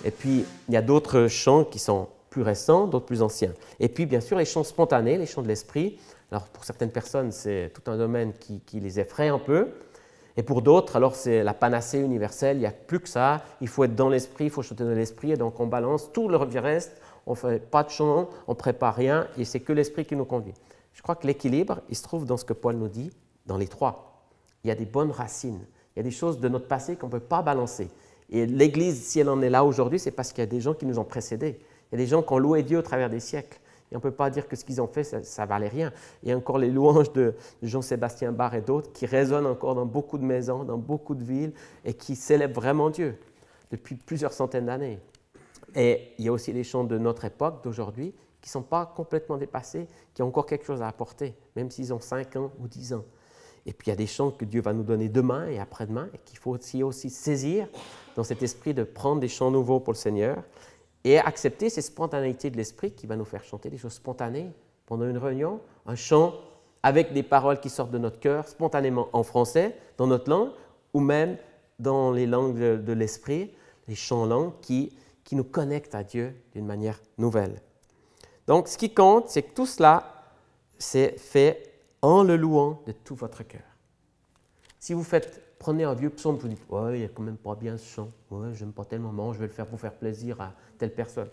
Et puis, il y a d'autres chants qui sont plus récents, d'autres plus anciens. Et puis, bien sûr, les chants spontanés, les chants de l'esprit. Alors, pour certaines personnes, c'est tout un domaine qui, les effraie un peu. Et pour d'autres, alors c'est la panacée universelle, il n'y a plus que ça, il faut être dans l'esprit, il faut chanter dans l'esprit, et donc on balance tout le reste, on ne fait pas de chant, on ne prépare rien, et c'est que l'esprit qui nous conduit. Je crois que l'équilibre, il se trouve dans ce que Paul nous dit, dans les trois. Il y a des bonnes racines. Il y a des choses de notre passé qu'on ne peut pas balancer. Et l'Église, si elle en est là aujourd'hui, c'est parce qu'il y a des gens qui nous ont précédés. Il y a des gens qui ont loué Dieu au travers des siècles. Et on ne peut pas dire que ce qu'ils ont fait, ça, ne valait rien. Il y a encore les louanges de Jean-Sébastien Barre et d'autres qui résonnent encore dans beaucoup de maisons, dans beaucoup de villes, et qui célèbrent vraiment Dieu depuis plusieurs centaines d'années. Et il y a aussi les chants de notre époque, d'aujourd'hui, qui ne sont pas complètement dépassés, qui ont encore quelque chose à apporter, même s'ils ont 5 ans ou 10 ans. Et puis il y a des chants que Dieu va nous donner demain et après-demain et qu'il faut aussi, saisir dans cet esprit de prendre des chants nouveaux pour le Seigneur et accepter cette spontanéité de l'esprit qui va nous faire chanter des choses spontanées pendant une réunion, un chant avec des paroles qui sortent de notre cœur spontanément en français, dans notre langue ou même dans les langues de, l'esprit, les chants langues qui, qui nous connectent à Dieu d'une manière nouvelle. Donc ce qui compte, c'est que tout cela, c'est fait en le louant de tout votre cœur. Si vous faites, prenez un vieux psaume, vous dites Ouais, il a quand même pas bien ce chant, ouais, n'aime pas tellement, moment, je vais le faire pour faire plaisir à telle personne.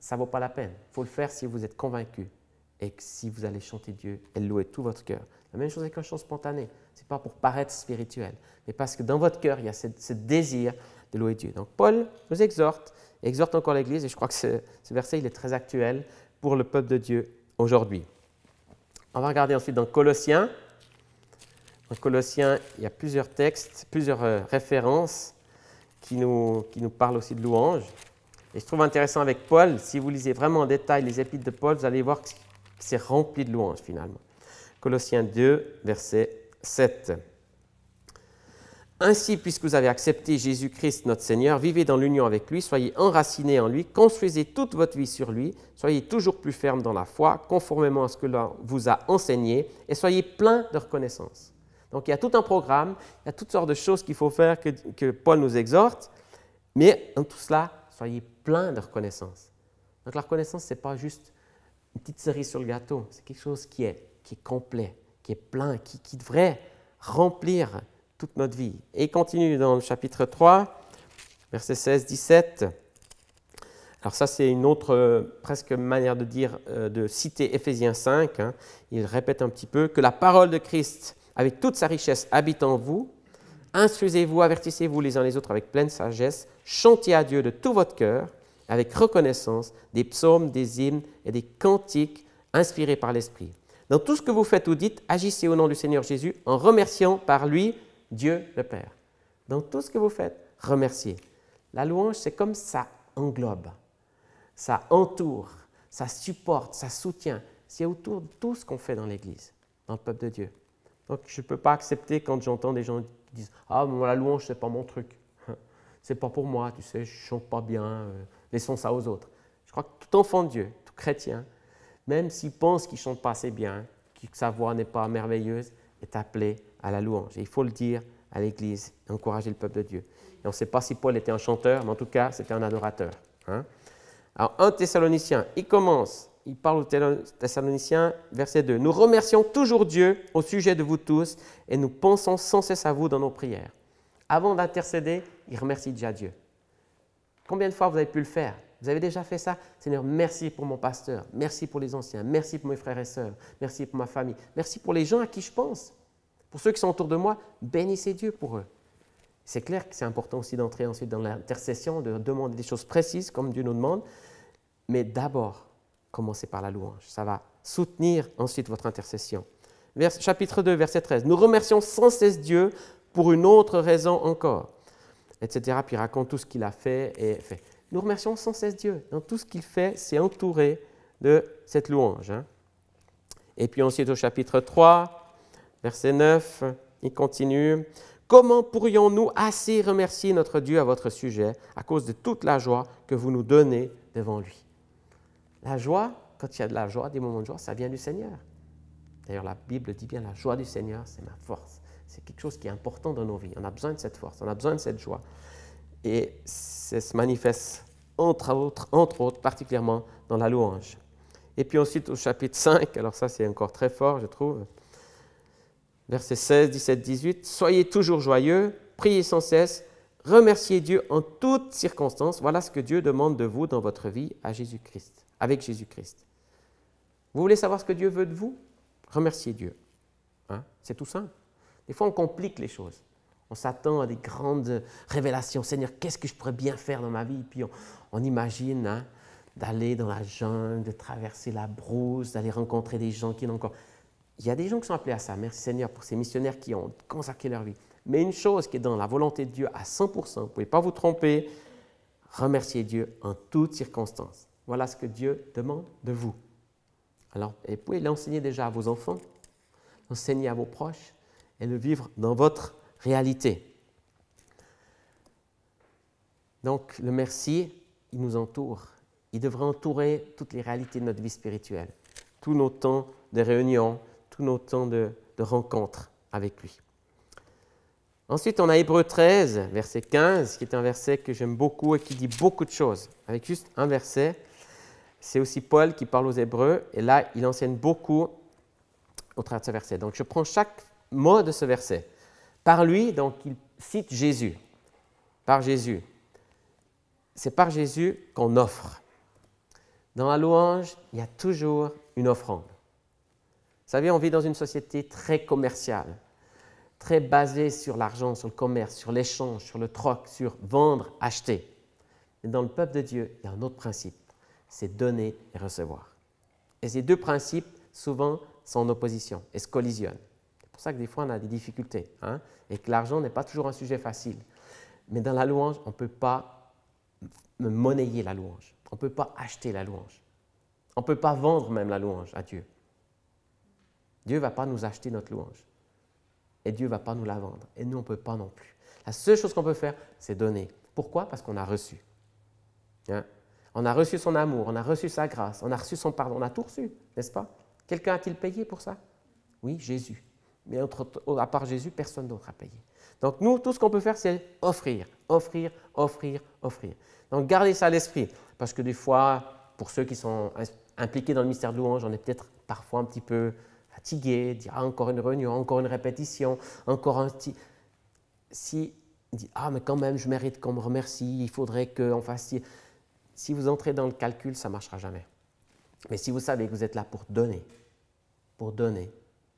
Ça ne vaut pas la peine. Il faut le faire si vous êtes convaincu et que si vous allez chanter Dieu et louer tout votre cœur. La même chose avec un chant spontané. Ce n'est pas pour paraître spirituel, mais parce que dans votre cœur, il y a ce, désir de louer Dieu. Donc Paul nous exhorte, exhorte encore l'Église, et je crois que ce, ce verset, il est très actuel pour le peuple de Dieu aujourd'hui. On va regarder ensuite dans Colossiens. Dans Colossiens, il y a plusieurs textes, plusieurs euh, références qui nous, parlent aussi de louange. Et je trouve intéressant avec Paul, si vous lisez vraiment en détail les épîtres de Paul, vous allez voir que c'est rempli de louanges finalement. Colossiens 2, verset 7. Ainsi, puisque vous avez accepté Jésus-Christ notre Seigneur, vivez dans l'union avec lui, soyez enracinés en lui, construisez toute votre vie sur lui, soyez toujours plus ferme dans la foi, conformément à ce que l'on vous a enseigné, et soyez plein de reconnaissance. Donc il y a tout un programme, il y a toutes sortes de choses qu'il faut faire, que, Paul nous exhorte, mais en tout cela, soyez plein de reconnaissance. Donc la reconnaissance, ce n'est pas juste une petite cerise sur le gâteau, c'est quelque chose qui est, qui est complet, qui est plein, qui, qui devrait remplir toute notre vie. Et il continue dans le chapitre 3, verset 16, 17. Alors ça, c'est une autre euh, presque manière de dire, euh, de citer Ephésiens 5. Hein. Il répète un petit peu que la parole de Christ, avec toute sa richesse, habite en vous. Instruisez-vous, avertissez-vous les uns les autres avec pleine sagesse. Chantez à Dieu de tout votre cœur, avec reconnaissance, des psaumes, des hymnes et des cantiques inspirés par l'Esprit. Dans tout ce que vous faites ou dites, agissez au nom du Seigneur Jésus en remerciant par lui Dieu le Père. Dans tout ce que vous faites, remerciez. La louange, c'est comme ça englobe, ça entoure, ça supporte, ça soutient. C'est autour de tout ce qu'on fait dans l'Église, dans le peuple de Dieu. Donc, je ne peux pas accepter quand j'entends des gens qui disent Ah, moi la louange, n'est pas mon truc. Hein? C'est pas pour moi, tu sais, je chante pas bien, euh, laissons ça aux autres. Je crois que tout enfant de Dieu, tout chrétien, même s'il pense qu'il chante pas assez bien, que sa voix n'est pas merveilleuse, est appelé à la louange. Et il faut le dire à l'Église, encourager le peuple de Dieu. Et on ne sait pas si Paul était un chanteur, mais en tout cas, c'était un adorateur. Hein. Alors, un Thessalonicien, il commence, il parle aux Thessaloniciens, verset 2. Nous remercions toujours Dieu au sujet de vous tous et nous pensons sans cesse à vous dans nos prières. Avant d'intercéder, il remercie déjà Dieu. Combien de fois vous avez pu le faire Vous avez déjà fait ça Seigneur, merci pour mon pasteur, merci pour les anciens, merci pour mes frères et sœurs, merci pour ma famille, merci pour les gens à qui je pense. Pour ceux qui sont autour de moi, bénissez Dieu pour eux. C'est clair que c'est important aussi d'entrer ensuite dans l'intercession, de demander des choses précises comme Dieu nous demande, mais d'abord, commencez par la louange. Ça va soutenir ensuite votre intercession. chapitre 2, verset 13. Nous remercions sans cesse Dieu pour une autre raison encore, etc. Puis il raconte tout ce qu'il a fait et fait. Nous remercions sans cesse Dieu. Dans tout ce qu'il fait, c'est entouré de cette louange. Hein. Et puis ensuite au chapitre 3, Verset 9, il continue. Comment pourrions-nous assez remercier notre Dieu à votre sujet à cause de toute la joie que vous nous donnez devant lui? La joie, quand il y a de la joie, des moments de joie, ça vient du Seigneur. D'ailleurs, la Bible dit bien la joie du Seigneur, c'est ma force. C'est quelque chose qui est important dans nos vies. On a besoin de cette force, on a besoin de cette joie. Et ça se manifeste, entre autres, entre autres particulièrement dans la louange. Et puis ensuite, au chapitre 5, alors ça, c'est encore très fort, je trouve versets 16, 17, 18, Soyez toujours joyeux, priez sans cesse, remerciez Dieu en toutes circonstances. Voilà ce que Dieu demande de vous dans votre vie à Jésus-Christ, avec Jésus-Christ. Vous voulez savoir ce que Dieu veut de vous Remerciez Dieu. Hein. C'est tout simple. Des fois, on complique les choses. On s'attend à des grandes révélations. Seigneur, qu'est-ce que je pourrais bien faire dans ma vie Puis on, imagine hein, d'aller dans la jungle, de traverser la brousse, d'aller rencontrer des gens qui n'ont encore il y a des gens qui sont appelés à ça. Merci Seigneur pour ces missionnaires qui ont consacré leur vie. Mais une chose qui est dans la volonté de Dieu à 100%, vous ne pouvez pas vous tromper, remerciez Dieu en toutes circonstances. Voilà ce que Dieu demande de vous. Alors, et vous pouvez l'enseigner déjà à vos enfants, l'enseigner à vos proches et le vivre dans votre réalité. Donc, le merci, il nous entoure. Il devrait entourer toutes les réalités de notre vie spirituelle, tous nos temps de réunion, tous nos temps de, de rencontre avec lui. Ensuite, on a Hébreu 13, verset 15, qui est un verset que j'aime beaucoup et qui dit beaucoup de choses. Avec juste un verset, c'est aussi Paul qui parle aux Hébreux, et là, il enseigne beaucoup au travers de ce verset. Donc, je prends chaque mot de ce verset. Par lui, donc, il cite Jésus. Par Jésus. C'est par Jésus qu'on offre. Dans la louange, il y a toujours une offrande. Vous savez, on vit dans une société très commerciale, très basée sur l'argent, sur le commerce, sur l'échange, sur le troc, sur vendre, acheter. Mais dans le peuple de Dieu, il y a un autre principe, c'est donner et recevoir. Et ces deux principes, souvent, sont en opposition et se collisionnent. C'est pour ça que des fois, on a des difficultés hein, et que l'argent n'est pas toujours un sujet facile. Mais dans la louange, on ne peut pas monnayer la louange. On ne peut pas acheter la louange. On ne peut pas vendre même la louange à Dieu. Dieu ne va pas nous acheter notre louange. Et Dieu ne va pas nous la vendre. Et nous, on ne peut pas non plus. La seule chose qu'on peut faire, c'est donner. Pourquoi Parce qu'on a reçu. Hein on a reçu son amour, on a reçu sa grâce, on a reçu son pardon, on a tout reçu, n'est-ce pas Quelqu'un a-t-il payé pour ça Oui, Jésus. Mais à part Jésus, personne d'autre a payé. Donc nous, tout ce qu'on peut faire, c'est offrir, offrir, offrir, offrir. Donc gardez ça à l'esprit, parce que des fois, pour ceux qui sont impliqués dans le mystère de louange, on est peut-être parfois un petit peu fatigué, dire encore une réunion, encore une répétition, encore un petit. Si dit ah mais quand même je mérite qu'on me remercie, il faudrait qu'on fasse. Si vous entrez dans le calcul, ça ne marchera jamais. Mais si vous savez que vous êtes là pour donner, pour donner,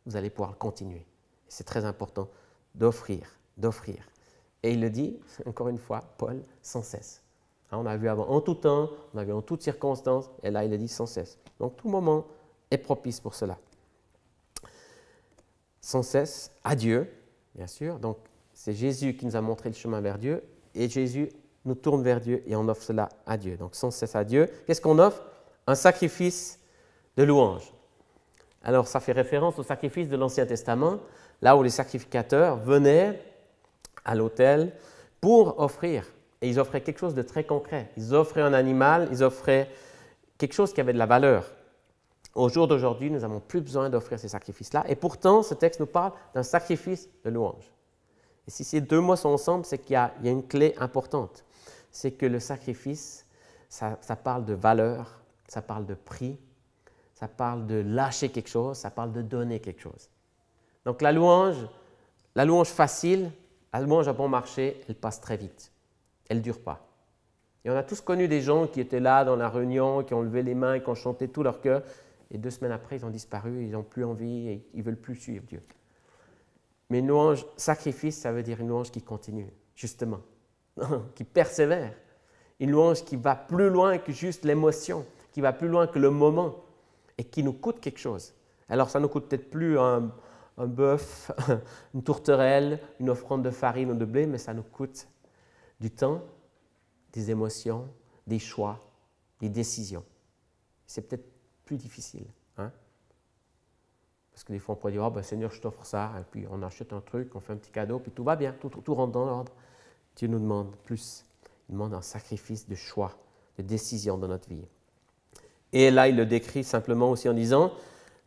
vous allez pouvoir continuer. C'est très important d'offrir, d'offrir. Et il le dit, encore une fois, Paul, sans cesse. Hein, on a vu avant en tout temps, on a vu en toutes circonstances, et là il le dit sans cesse. Donc tout moment est propice pour cela sans cesse à Dieu, bien sûr. Donc c'est Jésus qui nous a montré le chemin vers Dieu et Jésus nous tourne vers Dieu et on offre cela à Dieu. Donc sans cesse à Dieu. Qu'est-ce qu'on offre Un sacrifice de louange. Alors ça fait référence au sacrifice de l'Ancien Testament, là où les sacrificateurs venaient à l'autel pour offrir. Et ils offraient quelque chose de très concret. Ils offraient un animal, ils offraient quelque chose qui avait de la valeur. Au jour d'aujourd'hui, nous n'avons plus besoin d'offrir ces sacrifices-là. Et pourtant, ce texte nous parle d'un sacrifice de louange. Et si ces deux mots sont ensemble, c'est qu'il y, a une clé importante. C'est que le sacrifice, ça, ça parle de valeur, ça parle de prix, ça parle de lâcher quelque chose, ça parle de donner quelque chose. Donc la louange, la louange facile, la louange à bon marché, elle passe très vite. Elle ne dure pas. Et on a tous connu des gens qui étaient là dans la réunion, qui ont levé les mains, qui ont chanté tout leur cœur, et deux semaines après, ils ont disparu, ils n'ont plus envie, et ils ne veulent plus suivre Dieu. Mais une louange, sacrifice, ça veut dire une louange qui continue, justement, qui persévère. Une louange qui va plus loin que juste l'émotion, qui va plus loin que le moment, et qui nous coûte quelque chose. Alors ça ne coûte peut-être plus un, un bœuf, une tourterelle, une offrande de farine ou de blé, mais ça nous coûte du temps, des émotions, des choix, des décisions. C'est peut-être plus difficile. Hein. Parce que des fois, on pourrait dire, ah, ben, Seigneur, je t'offre ça, et puis on achète un truc, on fait un petit cadeau, puis tout va bien, tout, tout, rentre dans l'ordre. Dieu nous demande plus. Il demande un sacrifice de choix, de décision dans notre vie. Et là, il le décrit simplement aussi en disant,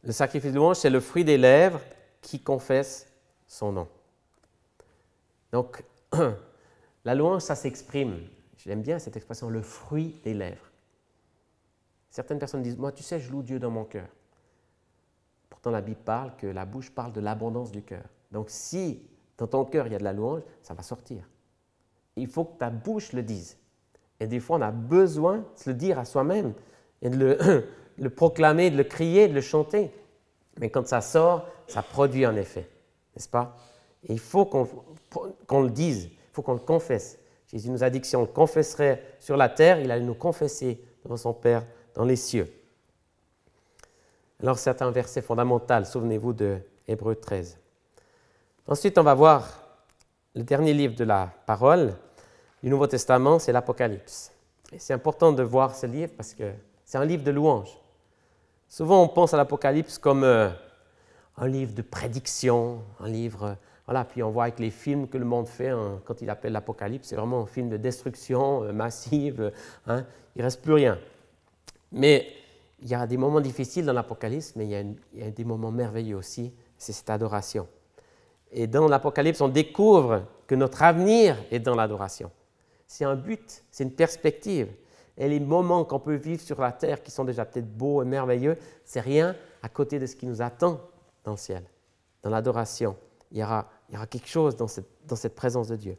le sacrifice de louange, c'est le fruit des lèvres qui confesse son nom. Donc, la louange, ça s'exprime. J'aime bien cette expression, le fruit des lèvres. Certaines personnes disent, moi tu sais, je loue Dieu dans mon cœur. Pourtant la Bible parle que la bouche parle de l'abondance du cœur. Donc si dans ton cœur il y a de la louange, ça va sortir. Il faut que ta bouche le dise. Et des fois on a besoin de le dire à soi-même et de le, proclamer, de le crier, de le chanter. Mais quand ça sort, ça produit un effet, n'est-ce pas Et il faut qu'on le dise, il faut qu'on le confesse. Jésus nous a dit que si on le confesserait sur la terre, il allait nous confesser devant son Père dans les cieux. Alors c'est un verset fondamental, souvenez-vous de Hébreu 13. Ensuite, on va voir le dernier livre de la parole du Nouveau Testament, c'est l'Apocalypse. c'est important de voir ce livre parce que c'est un livre de louanges. Souvent, on pense à l'Apocalypse comme euh, un livre de prédiction, un livre. voilà, puis on voit avec les films que le monde fait hein, quand il appelle l'Apocalypse, c'est vraiment un film de destruction euh, massive, hein, il ne reste plus rien. Mais il y a des moments difficiles dans l'Apocalypse, mais il y, a, des moments merveilleux aussi, c'est cette adoration. Et dans l'Apocalypse, on découvre que notre avenir est dans l'adoration. C'est un but, c'est une perspective. Et les moments qu'on peut vivre sur la terre qui sont déjà peut-être beaux et merveilleux, c'est rien à côté de ce qui nous attend dans le ciel. Dans l'adoration, il, y aura quelque chose dans cette présence de Dieu.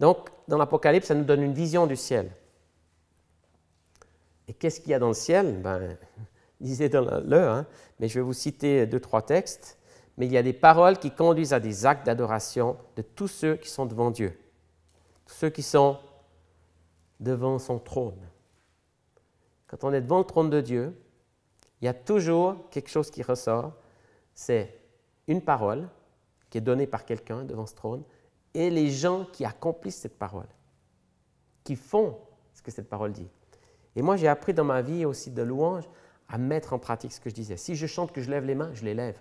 Donc, dans l'Apocalypse, ça nous donne une vision du ciel. Et qu'est-ce qu'il y a dans le ciel ben, Lisez-le, hein? mais je vais vous citer deux, trois textes. Mais il y a des paroles qui conduisent à des actes d'adoration de tous ceux qui sont devant Dieu, tous ceux qui sont devant son trône. Quand on est devant le trône de Dieu, il y a toujours quelque chose qui ressort. C'est une parole qui est donnée par quelqu'un devant ce trône et les gens qui accomplissent cette parole, qui font ce que cette parole dit. Et moi, j'ai appris dans ma vie aussi de louange à mettre en pratique ce que je disais. Si je chante que je lève les mains, je les lève.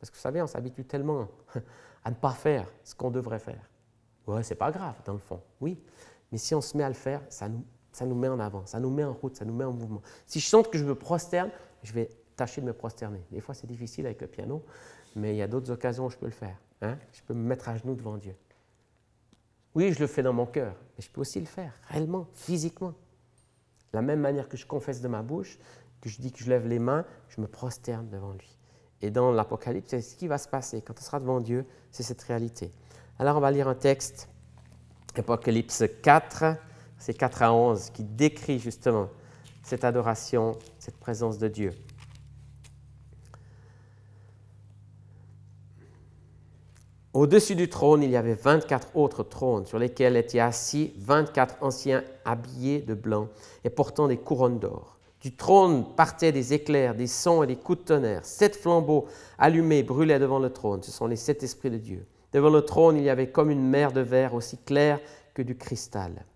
Parce que vous savez, on s'habitue tellement à ne pas faire ce qu'on devrait faire. Ouais, c'est pas grave, dans le fond, oui. Mais si on se met à le faire, ça nous, ça nous met en avant, ça nous met en route, ça nous met en mouvement. Si je chante que je me prosterne, je vais tâcher de me prosterner. Des fois, c'est difficile avec le piano, mais il y a d'autres occasions où je peux le faire. Hein? Je peux me mettre à genoux devant Dieu. Oui, je le fais dans mon cœur, mais je peux aussi le faire réellement, physiquement la même manière que je confesse de ma bouche, que je dis que je lève les mains, je me prosterne devant lui. Et dans l'Apocalypse, c'est ce qui va se passer quand on sera devant Dieu, c'est cette réalité. Alors on va lire un texte, Apocalypse 4, c'est 4 à 11, qui décrit justement cette adoration, cette présence de Dieu. Au-dessus du trône, il y avait 24 autres trônes sur lesquels étaient assis 24 anciens habillés de blanc et portant des couronnes d'or. Du trône partaient des éclairs, des sons et des coups de tonnerre. Sept flambeaux allumés brûlaient devant le trône. Ce sont les sept esprits de Dieu. Devant le trône, il y avait comme une mer de verre aussi claire que du cristal.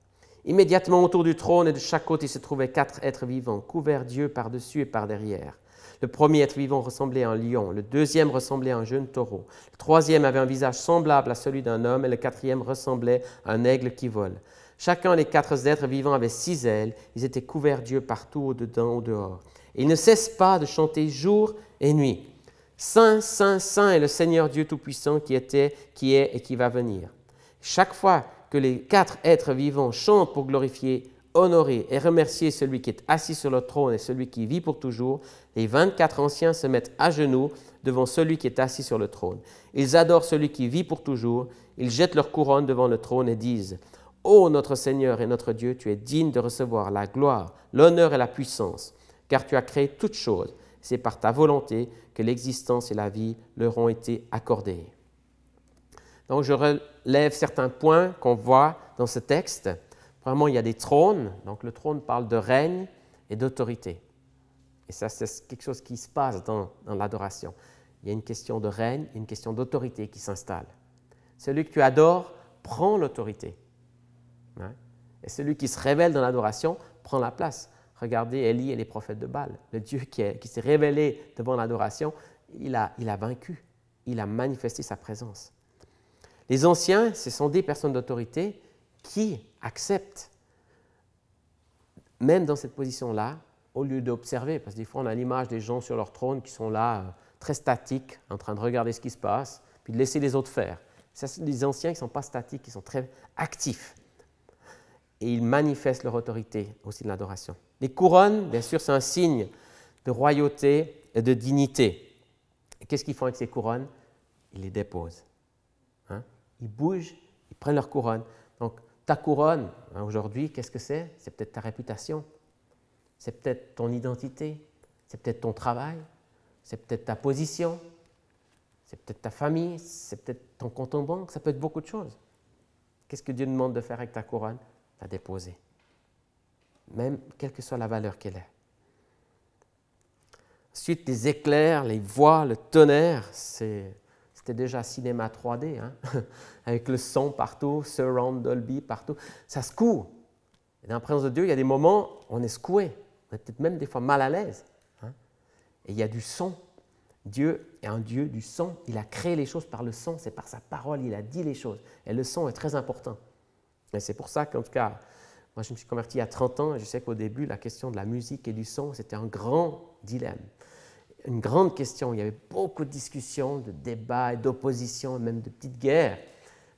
Immédiatement autour du trône et de chaque côté se trouvaient quatre êtres vivants, couverts Dieu par-dessus et par-derrière. Le premier être vivant ressemblait à un lion, le deuxième ressemblait à un jeune taureau, le troisième avait un visage semblable à celui d'un homme et le quatrième ressemblait à un aigle qui vole. Chacun des quatre êtres vivants avait six ailes, ils étaient couverts d'yeux partout, au-dedans, au-dehors. ils ne cessent pas de chanter jour et nuit. Saint, Saint, Saint est le Seigneur Dieu Tout-Puissant qui était, qui est et qui va venir. Chaque fois que les quatre êtres vivants chantent pour glorifier honorer et remercier celui qui est assis sur le trône et celui qui vit pour toujours, les 24 anciens se mettent à genoux devant celui qui est assis sur le trône. Ils adorent celui qui vit pour toujours, ils jettent leur couronne devant le trône et disent, Ô oh, notre Seigneur et notre Dieu, tu es digne de recevoir la gloire, l'honneur et la puissance, car tu as créé toutes choses. C'est par ta volonté que l'existence et la vie leur ont été accordées. Donc je relève certains points qu'on voit dans ce texte. Vraiment, il y a des trônes, donc le trône parle de règne et d'autorité. Et ça, c'est quelque chose qui se passe dans, l'adoration. Il y a une question de règne, une question d'autorité qui s'installe. Celui que tu adores prend l'autorité. Et celui qui se révèle dans l'adoration prend la place. Regardez Élie et les prophètes de Baal. Le Dieu qui, s'est révélé devant l'adoration, il a, il a vaincu, il a manifesté sa présence. Les anciens, ce sont des personnes d'autorité qui accepte, même dans cette position-là, au lieu d'observer, parce que des fois on a l'image des gens sur leur trône qui sont là, euh, très statiques, en train de regarder ce qui se passe, puis de laisser les autres faire. Ça, anciens qui ne sont pas statiques, qui sont très actifs. Et ils manifestent leur autorité aussi de l'adoration. Les couronnes, bien sûr, c'est un signe de royauté et de dignité. qu'est-ce qu'ils font avec ces couronnes Ils les déposent. Hein ils bougent, ils prennent leur couronne. Donc, ta couronne, hein, aujourd'hui, qu'est-ce que c'est C'est peut-être ta réputation, c'est peut-être ton identité, c'est peut-être ton travail, c'est peut-être ta position, c'est peut-être ta famille, c'est peut-être ton compte en banque, ça peut être beaucoup de choses. Qu'est-ce que Dieu demande de faire avec ta couronne La déposer, même quelle que soit la valeur qu'elle est Ensuite, les éclairs, les voix, le tonnerre, c'est déjà cinéma 3D, hein? avec le son partout, surround Dolby partout. Ça secoue. Et dans la présence de Dieu, il y a des moments, on est secoué. On est peut-être même des fois mal à l'aise. Hein. Et il y a du son. Dieu est un Dieu du son. Il a créé les choses par le son. C'est par sa parole, il a dit les choses. Et le son est très important. Et c'est pour ça qu'en tout cas, moi, je me suis converti il y a 30 ans et je sais qu'au début, la question de la musique et du son, c'était un grand dilemme une grande question. Il y avait beaucoup de discussions, de débats, d'oppositions, même de petites guerres,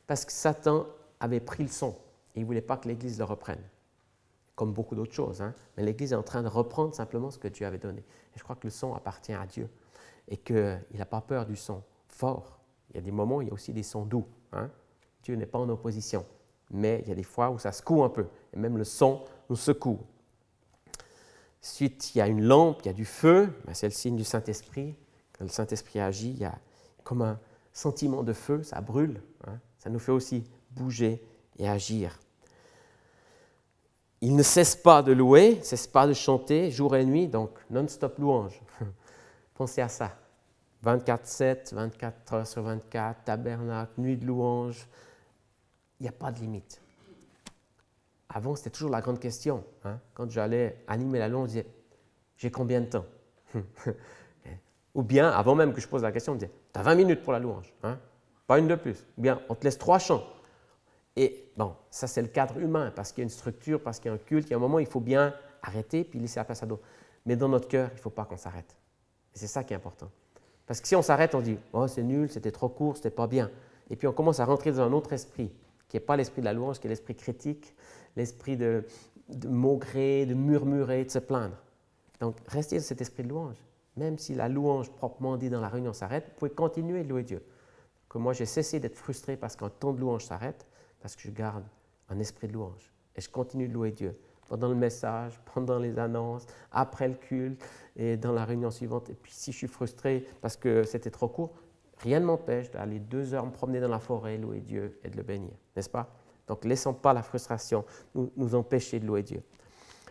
parce que Satan avait pris le son et il ne voulait pas que l'Église le reprenne, comme beaucoup d'autres choses. Hein. Mais l'Église est en train de reprendre simplement ce que Dieu avait donné. je crois que le son appartient à Dieu et qu'il n'a pas peur du son fort. Il y a des moments où il y a aussi des sons doux. Hein. Dieu n'est pas en opposition, mais il y a des fois où ça secoue un peu, et même le son nous secoue suite il y a une lampe, il y a du feu, ben, c'est le signe du Saint-Esprit. Quand le Saint-Esprit agit, il y a comme un sentiment de feu, ça brûle, hein. ça nous fait aussi bouger et agir. Il ne cesse pas de louer, ne cesse pas de chanter jour et nuit, donc non-stop louange. Pensez à ça. 24-7, 24 heures sur 24, tabernacle, nuit de louange. Il n'y a pas de limite. Avant, c'était toujours la grande question. Hein. Quand j'allais animer la louange, on disait J'ai combien de temps Ou bien, avant même que je pose la question, on disait Tu as 20 minutes pour la louange, hein. pas une de plus. Ou bien, on te laisse trois chants. Et bon, ça, c'est le cadre humain, parce qu'il y a une structure, parce qu'il y a un culte. Il y a un moment, il faut bien arrêter puis laisser la place à d'autres. Mais dans notre cœur, il ne faut pas qu'on s'arrête. Et c'est ça qui est important. Parce que si on s'arrête, on dit Oh, c'est nul, c'était trop court, c'était pas bien. Et puis on commence à rentrer dans un autre esprit, qui n'est pas l'esprit de la louange, qui est l'esprit critique, l'esprit de, de maugrer, de murmurer, de se plaindre. Donc, restez dans cet esprit de louange. Même si la louange proprement dite dans la réunion s'arrête, vous pouvez continuer de louer Dieu. Que moi, j'ai cessé d'être frustré parce qu'un temps de louange s'arrête, parce que je garde un esprit de louange. Et je continue de louer Dieu pendant le message, pendant les annonces, après le culte et dans la réunion suivante. Et puis, si je suis frustré parce que c'était trop court, rien ne m'empêche d'aller deux heures me promener dans la forêt, louer Dieu et de le bénir. N'est-ce pas? Donc, laissons pas la frustration nous, empêcher de louer Dieu.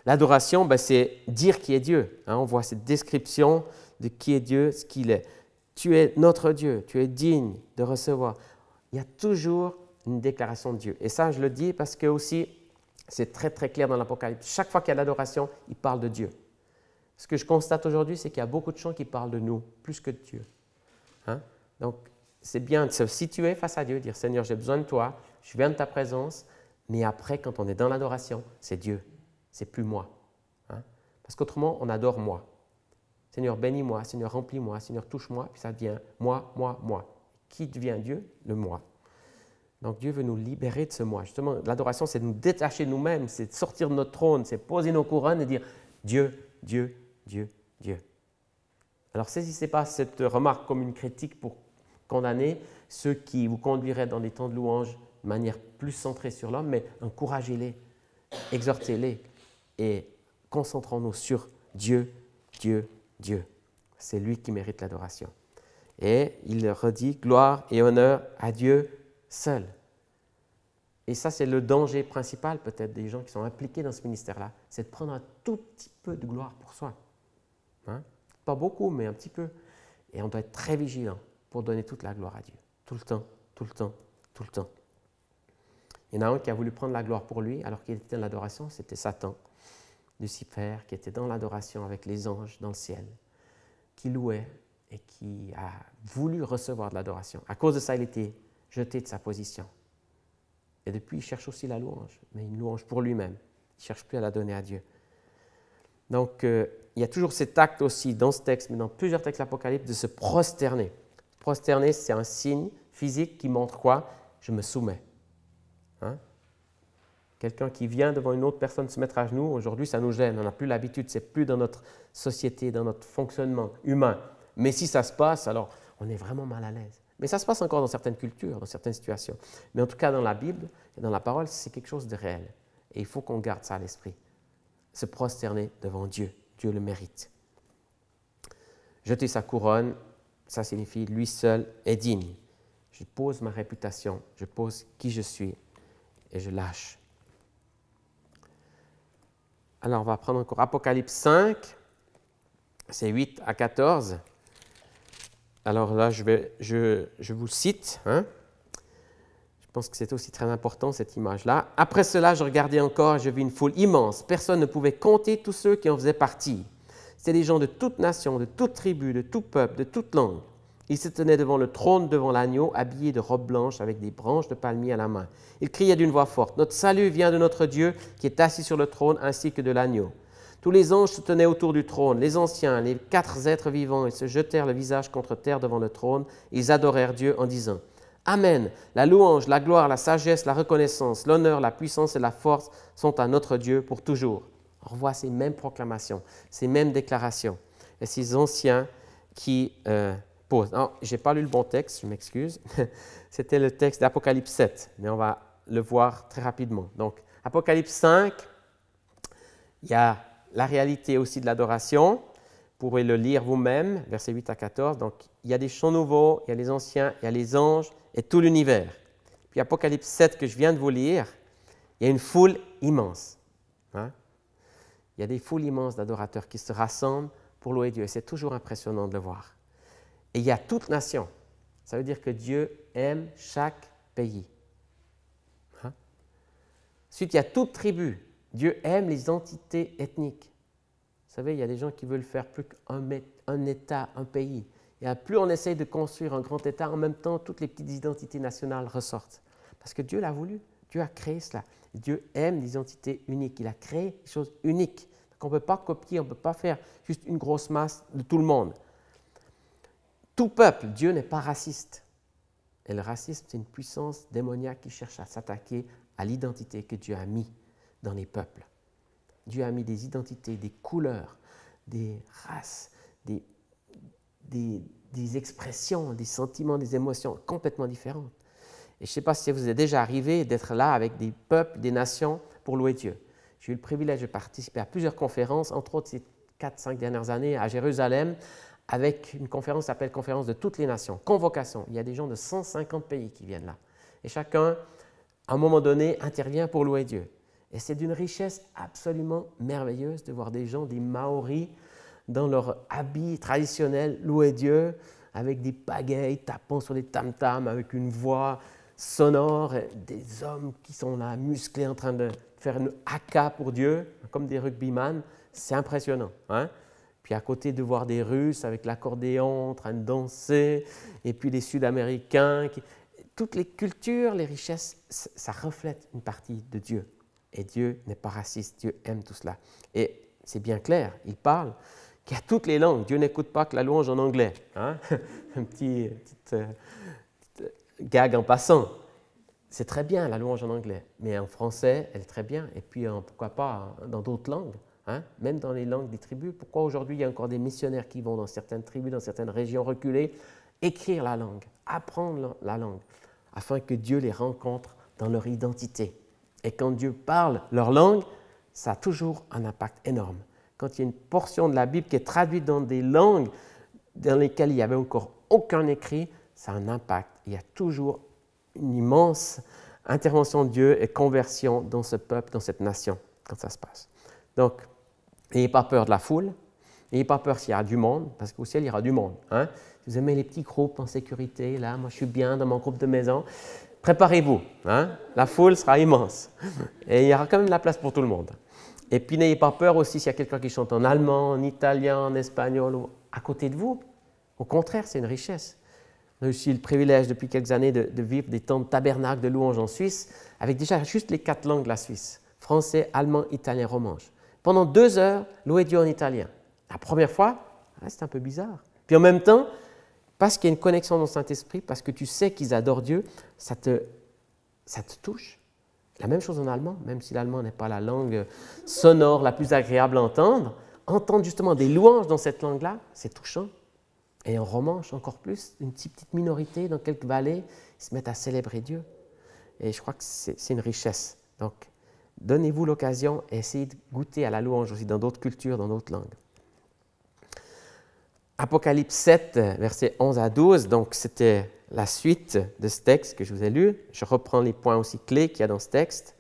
L'adoration, ben, c'est dire qui est Dieu. Hein. on voit cette description de qui est Dieu, ce qu'il est. Tu es notre Dieu, tu es digne de recevoir. Il y a toujours une déclaration de Dieu. Et ça, je le dis parce que aussi, c'est très très clair dans l'Apocalypse. Chaque fois qu'il y a l'adoration, il parle de Dieu. Ce que je constate aujourd'hui, c'est qu'il y a beaucoup de gens qui parlent de nous plus que de Dieu. Hein. Donc, c'est bien de se situer face à Dieu, dire Seigneur, j'ai besoin de toi, je viens de ta présence, mais après, quand on est dans l'adoration, c'est Dieu, c'est plus moi. Hein. Parce qu'autrement, on adore moi. Seigneur, bénis-moi, Seigneur, remplis-moi, Seigneur, touche-moi, puis ça devient moi, moi, moi. Qui devient Dieu Le moi. Donc Dieu veut nous libérer de ce moi. Justement, l'adoration, c'est de nous détacher nous-mêmes, c'est de sortir de notre trône, c'est poser nos couronnes et dire Dieu, Dieu, Dieu, Dieu. Alors saisissez pas cette remarque comme une critique pour condamner ceux qui vous conduiraient dans des temps de louange de manière plus centrée sur l'homme, mais encouragez-les, exhortez-les et concentrons-nous sur Dieu, Dieu, Dieu. C'est lui qui mérite l'adoration. Et il redit gloire et honneur à Dieu seul. Et ça, c'est le danger principal peut-être des gens qui sont impliqués dans ce ministère-là, c'est de prendre un tout petit peu de gloire pour soi. Hein? Pas beaucoup, mais un petit peu. Et on doit être très vigilant pour donner toute la gloire à Dieu, tout le temps, tout le temps, tout le temps. Il y en a un qui a voulu prendre la gloire pour lui alors qu'il était dans l'adoration, c'était Satan, Lucifer, qui était dans l'adoration avec les anges dans le ciel, qui louait et qui a voulu recevoir de l'adoration. À cause de ça, il était jeté de sa position. Et depuis, il cherche aussi la louange, mais une louange pour lui-même. Il ne cherche plus à la donner à Dieu. Donc, euh, il y a toujours cet acte aussi dans ce texte, mais dans plusieurs textes de l'Apocalypse, de se prosterner. Prosterner, c'est un signe physique qui montre quoi Je me soumets. Hein? Quelqu'un qui vient devant une autre personne se mettre à genoux, aujourd'hui, ça nous gêne. On n'a plus l'habitude, c'est plus dans notre société, dans notre fonctionnement humain. Mais si ça se passe, alors on est vraiment mal à l'aise. Mais ça se passe encore dans certaines cultures, dans certaines situations. Mais en tout cas, dans la Bible et dans la parole, c'est quelque chose de réel. Et il faut qu'on garde ça à l'esprit. Se prosterner devant Dieu. Dieu le mérite. Jeter sa couronne, ça signifie lui seul est digne. Je pose ma réputation, je pose qui je suis et je lâche. Alors, on va prendre encore Apocalypse 5, c'est 8 à 14. Alors là, je, vais, je, vous cite. Hein. Je pense que c'est aussi très important, cette image-là. Après cela, je regardais encore et je vis une foule immense. Personne ne pouvait compter tous ceux qui en faisaient partie. C'était des gens de toute nation, de toute tribu, de tout peuple, de toute langue. Il se tenait devant le trône, devant l'agneau, habillé de robe blanche, avec des branches de palmier à la main. Il criait d'une voix forte, Notre salut vient de notre Dieu qui est assis sur le trône ainsi que de l'agneau. Tous les anges se tenaient autour du trône, les anciens, les quatre êtres vivants, ils se jetèrent le visage contre terre devant le trône, ils adorèrent Dieu en disant, Amen. La louange, la gloire, la sagesse, la reconnaissance, l'honneur, la puissance et la force sont à notre Dieu pour toujours. On revoit ces mêmes proclamations, ces mêmes déclarations. Et ces anciens qui euh, non, je pas lu le bon texte, je m'excuse. C'était le texte d'Apocalypse 7, mais on va le voir très rapidement. Donc, Apocalypse 5, il y a la réalité aussi de l'adoration. Vous pourrez le lire vous-même, versets 8 à 14. Donc, il y a des chants nouveaux, il y a les anciens, il y a les anges et tout l'univers. Puis Apocalypse 7 que je viens de vous lire, il y a une foule immense. Hein. Il y a des foules immenses d'adorateurs qui se rassemblent pour louer Dieu. C'est toujours impressionnant de le voir. Et il y a toute nation. Ça veut dire que Dieu aime chaque pays. Hein? Ensuite, il y a toute tribu. Dieu aime les entités ethniques. Vous savez, il y a des gens qui veulent faire plus qu'un un État, un pays. Et plus on essaye de construire un grand État, en même temps, toutes les petites identités nationales ressortent. Parce que Dieu l'a voulu. Dieu a créé cela. Dieu aime les entités uniques. Il a créé des choses uniques. Donc on ne peut pas copier, on ne peut pas faire juste une grosse masse de tout le monde tout peuple, Dieu n'est pas raciste. Et le racisme, c'est une puissance démoniaque qui cherche à s'attaquer à l'identité que Dieu a mis dans les peuples. Dieu a mis des identités, des couleurs, des races, des, des, expressions, des sentiments, des émotions complètement différentes. Et je ne sais pas si vous êtes déjà arrivé d'être là avec des peuples, des nations pour louer Dieu. J'ai eu le privilège de participer à plusieurs conférences, entre autres ces 4-5 dernières années à Jérusalem, avec une conférence qui s'appelle Conférence de toutes les nations, convocation. Il y a des gens de 150 pays qui viennent là. Et chacun, à un moment donné, intervient pour louer Dieu. Et c'est d'une richesse absolument merveilleuse de voir des gens, des Maoris, dans leur habit traditionnel, louer Dieu, avec des pagaies, tapant sur des tam-tams, avec une voix sonore, des hommes qui sont là, musclés, en train de faire une haka pour Dieu, comme des rugbyman. C'est impressionnant. Hein à côté de voir des Russes avec l'accordéon en train de danser, et puis les Sud-Américains. Toutes les cultures, les richesses, ça reflète une partie de Dieu. Et Dieu n'est pas raciste, Dieu aime tout cela. Et c'est bien clair, il parle qu'il y a toutes les langues. Dieu n'écoute pas que la louange en anglais. Hein. un petit, euh, gag en passant c'est très bien la louange en anglais, mais en français, elle est très bien, et puis pourquoi pas hein, dans d'autres langues. Hein, même dans les langues des tribus. Pourquoi aujourd'hui il y a encore des missionnaires qui vont dans certaines tribus, dans certaines régions reculées, écrire la langue, apprendre la langue, afin que Dieu les rencontre dans leur identité. Et quand Dieu parle leur langue, ça a toujours un impact énorme. Quand il y a une portion de la Bible qui est traduite dans des langues dans lesquelles il n'y avait encore aucun écrit, ça a un impact. Il y a toujours une immense intervention de Dieu et conversion dans ce peuple, dans cette nation, quand ça se passe. Donc, N'ayez pas peur de la foule. N'ayez pas peur s'il y a du monde, parce qu'au ciel, il y aura du monde. Hein. Si vous aimez les petits groupes en sécurité, là, moi, je suis bien dans mon groupe de maison, préparez-vous. Hein. La foule sera immense. Et il y aura quand même de la place pour tout le monde. Et puis, n'ayez pas peur aussi s'il y a quelqu'un qui chante en allemand, en italien, en espagnol, à côté de vous. Au contraire, c'est une richesse. J'ai eu aussi le privilège depuis quelques années de, de vivre des temps de tabernacle de louange en Suisse, avec déjà juste les quatre langues de la Suisse français, allemand, italien, romanche pendant deux heures, louer Dieu en italien. La première fois, reste ah, un peu bizarre. Puis en même temps, parce qu'il y a une connexion dans le Saint-Esprit, parce que tu sais qu'ils adorent Dieu, ça te, ça te touche. La même chose en allemand, même si l'allemand n'est pas la langue sonore la plus agréable à entendre, entendre justement des louanges dans cette langue-là, c'est touchant. Et en romanche, encore plus, une petite, petite minorité dans quelques vallées, se mettent à célébrer Dieu. Et je crois que c'est une richesse. Donc, Donnez-vous l'occasion, essayez de goûter à la louange aussi dans d'autres cultures, dans d'autres langues. Apocalypse 7, versets 11 à 12, donc c'était la suite de ce texte que je vous ai lu. Je reprends les points aussi clés qu'il y a dans ce texte.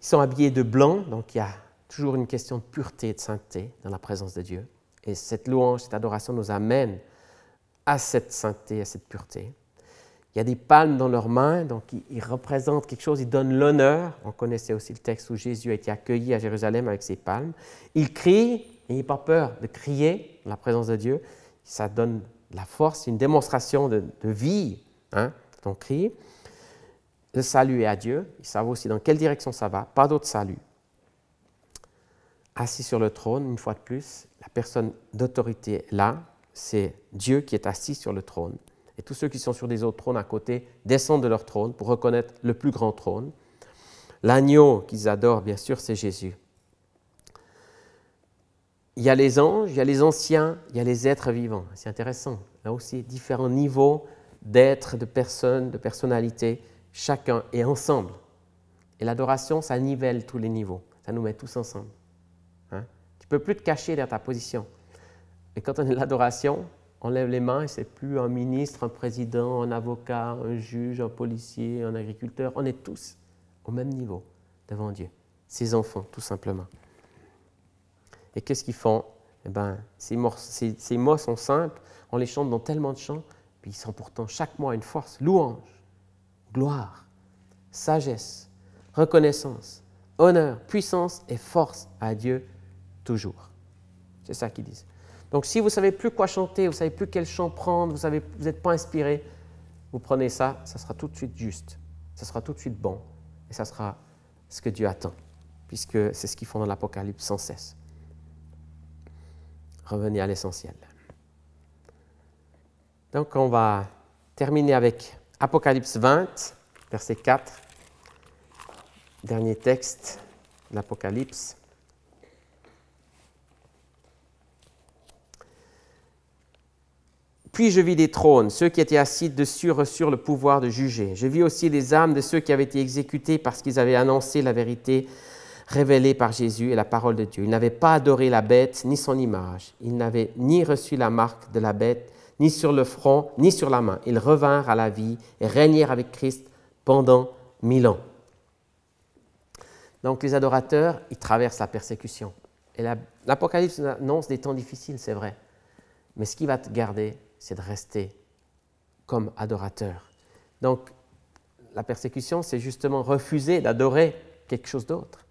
Ils sont habillés de blanc, donc il y a toujours une question de pureté et de sainteté dans la présence de Dieu. Et cette louange, cette adoration nous amène à cette sainteté, à cette pureté. Il y a des palmes dans leurs mains, donc ils, représentent quelque chose, ils donnent l'honneur. On connaissait aussi le texte où Jésus a été accueilli à Jérusalem avec ses palmes. Il crie, n'ayez pas peur de crier la présence de Dieu. Ça donne la force, une démonstration de, vie, hein, ton cri. Le salut est à Dieu. Ils savent aussi dans quelle direction ça va, pas d'autre salut. Assis sur le trône, une fois de plus, la personne d'autorité là, c'est Dieu qui est assis sur le trône et tous ceux qui sont sur des autres trônes à côté descendent de leur trône pour reconnaître le plus grand trône. L'agneau qu'ils adorent, bien sûr, c'est Jésus. Il y a les anges, il y a les anciens, il y a les êtres vivants. C'est intéressant. Là aussi, différents niveaux d'êtres, de personnes, de personnalités, chacun est ensemble. Et l'adoration, ça nivelle tous les niveaux. Ça nous met tous ensemble. Hein? Tu ne peux plus te cacher derrière ta position. Et quand on est l'adoration, on lève les mains et c'est plus un ministre, un président, un avocat, un juge, un policier, un agriculteur. On est tous au même niveau devant Dieu, ses enfants, tout simplement. Et qu'est-ce qu'ils font eh ben, ces, mots, sont simples, on les chante dans tellement de chants, puis ils sont pourtant chaque mois une force, louange, gloire, sagesse, reconnaissance, honneur, puissance et force à Dieu toujours. C'est ça qu'ils disent. Donc si vous ne savez plus quoi chanter, vous ne savez plus quel chant prendre, vous n'êtes pas inspiré, vous prenez ça, ça sera tout de suite juste, ça sera tout de suite bon, et ça sera ce que Dieu attend, puisque c'est ce qu'ils font dans l'Apocalypse sans cesse. Revenez à l'essentiel. Donc on va terminer avec Apocalypse 20, verset 4, dernier texte de l'Apocalypse. Puis je vis des trônes, ceux qui étaient assis dessus reçurent le pouvoir de juger. Je vis aussi les âmes de ceux qui avaient été exécutés parce qu'ils avaient annoncé la vérité révélée par Jésus et la parole de Dieu. Ils n'avaient pas adoré la bête ni son image. Ils n'avaient ni reçu la marque de la bête, ni sur le front, ni sur la main. Ils revinrent à la vie et régnèrent avec Christ pendant mille ans. Donc les adorateurs, ils traversent la persécution. Et l'Apocalypse annonce des temps difficiles, c'est vrai. Mais ce qui va te garder, c'est de rester comme adorateur. Donc, la persécution, c'est justement refuser d'adorer quelque chose d'autre,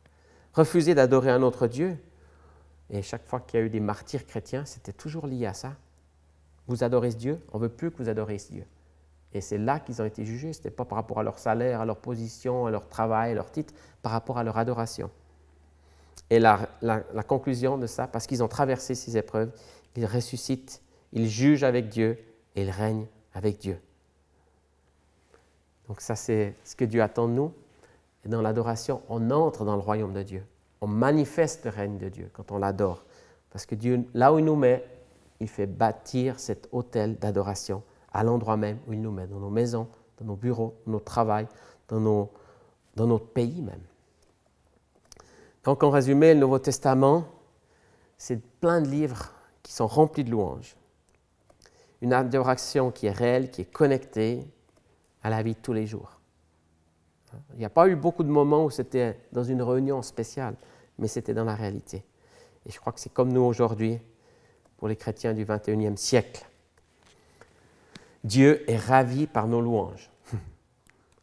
refuser d'adorer un autre Dieu. Et chaque fois qu'il y a eu des martyrs chrétiens, c'était toujours lié à ça. Vous adorez ce Dieu, on veut plus que vous adorez ce Dieu. Et c'est là qu'ils ont été jugés, ce n'était pas par rapport à leur salaire, à leur position, à leur travail, à leur titre, par rapport à leur adoration. Et la, la conclusion de ça, parce qu'ils ont traversé ces épreuves, ils ressuscitent il juge avec Dieu et il règne avec Dieu. Donc ça, c'est ce que Dieu attend de nous. Et dans l'adoration, on entre dans le royaume de Dieu. On manifeste le règne de Dieu quand on l'adore. Parce que Dieu, là où il nous met, il fait bâtir cet autel d'adoration à l'endroit même où il nous met, dans nos maisons, dans nos bureaux, dans nos travail, dans, dans notre pays même. Donc en résumé, le Nouveau Testament, c'est plein de livres qui sont remplis de louanges une adoration qui est réelle, qui est connectée à la vie de tous les jours. Il n'y a pas eu beaucoup de moments où c'était dans une réunion spéciale, mais c'était dans la réalité. Et je crois que c'est comme nous aujourd'hui, pour les chrétiens du 21e siècle. Dieu est ravi par nos louanges.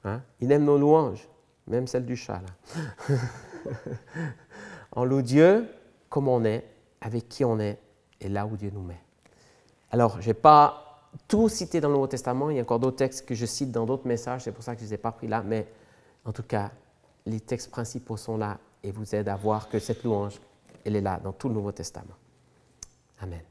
Hein? Il aime nos louanges, même celle du chat. Là. on loue Dieu comme on est, avec qui on est et là où Dieu nous met. Alors, je n'ai pas tout cité dans le Nouveau Testament, il y a encore d'autres textes que je cite dans d'autres messages, c'est pour ça que je ne les ai pas pris là, mais en tout cas, les textes principaux sont là et vous aident à voir que cette louange, elle est là dans tout le Nouveau Testament. Amen.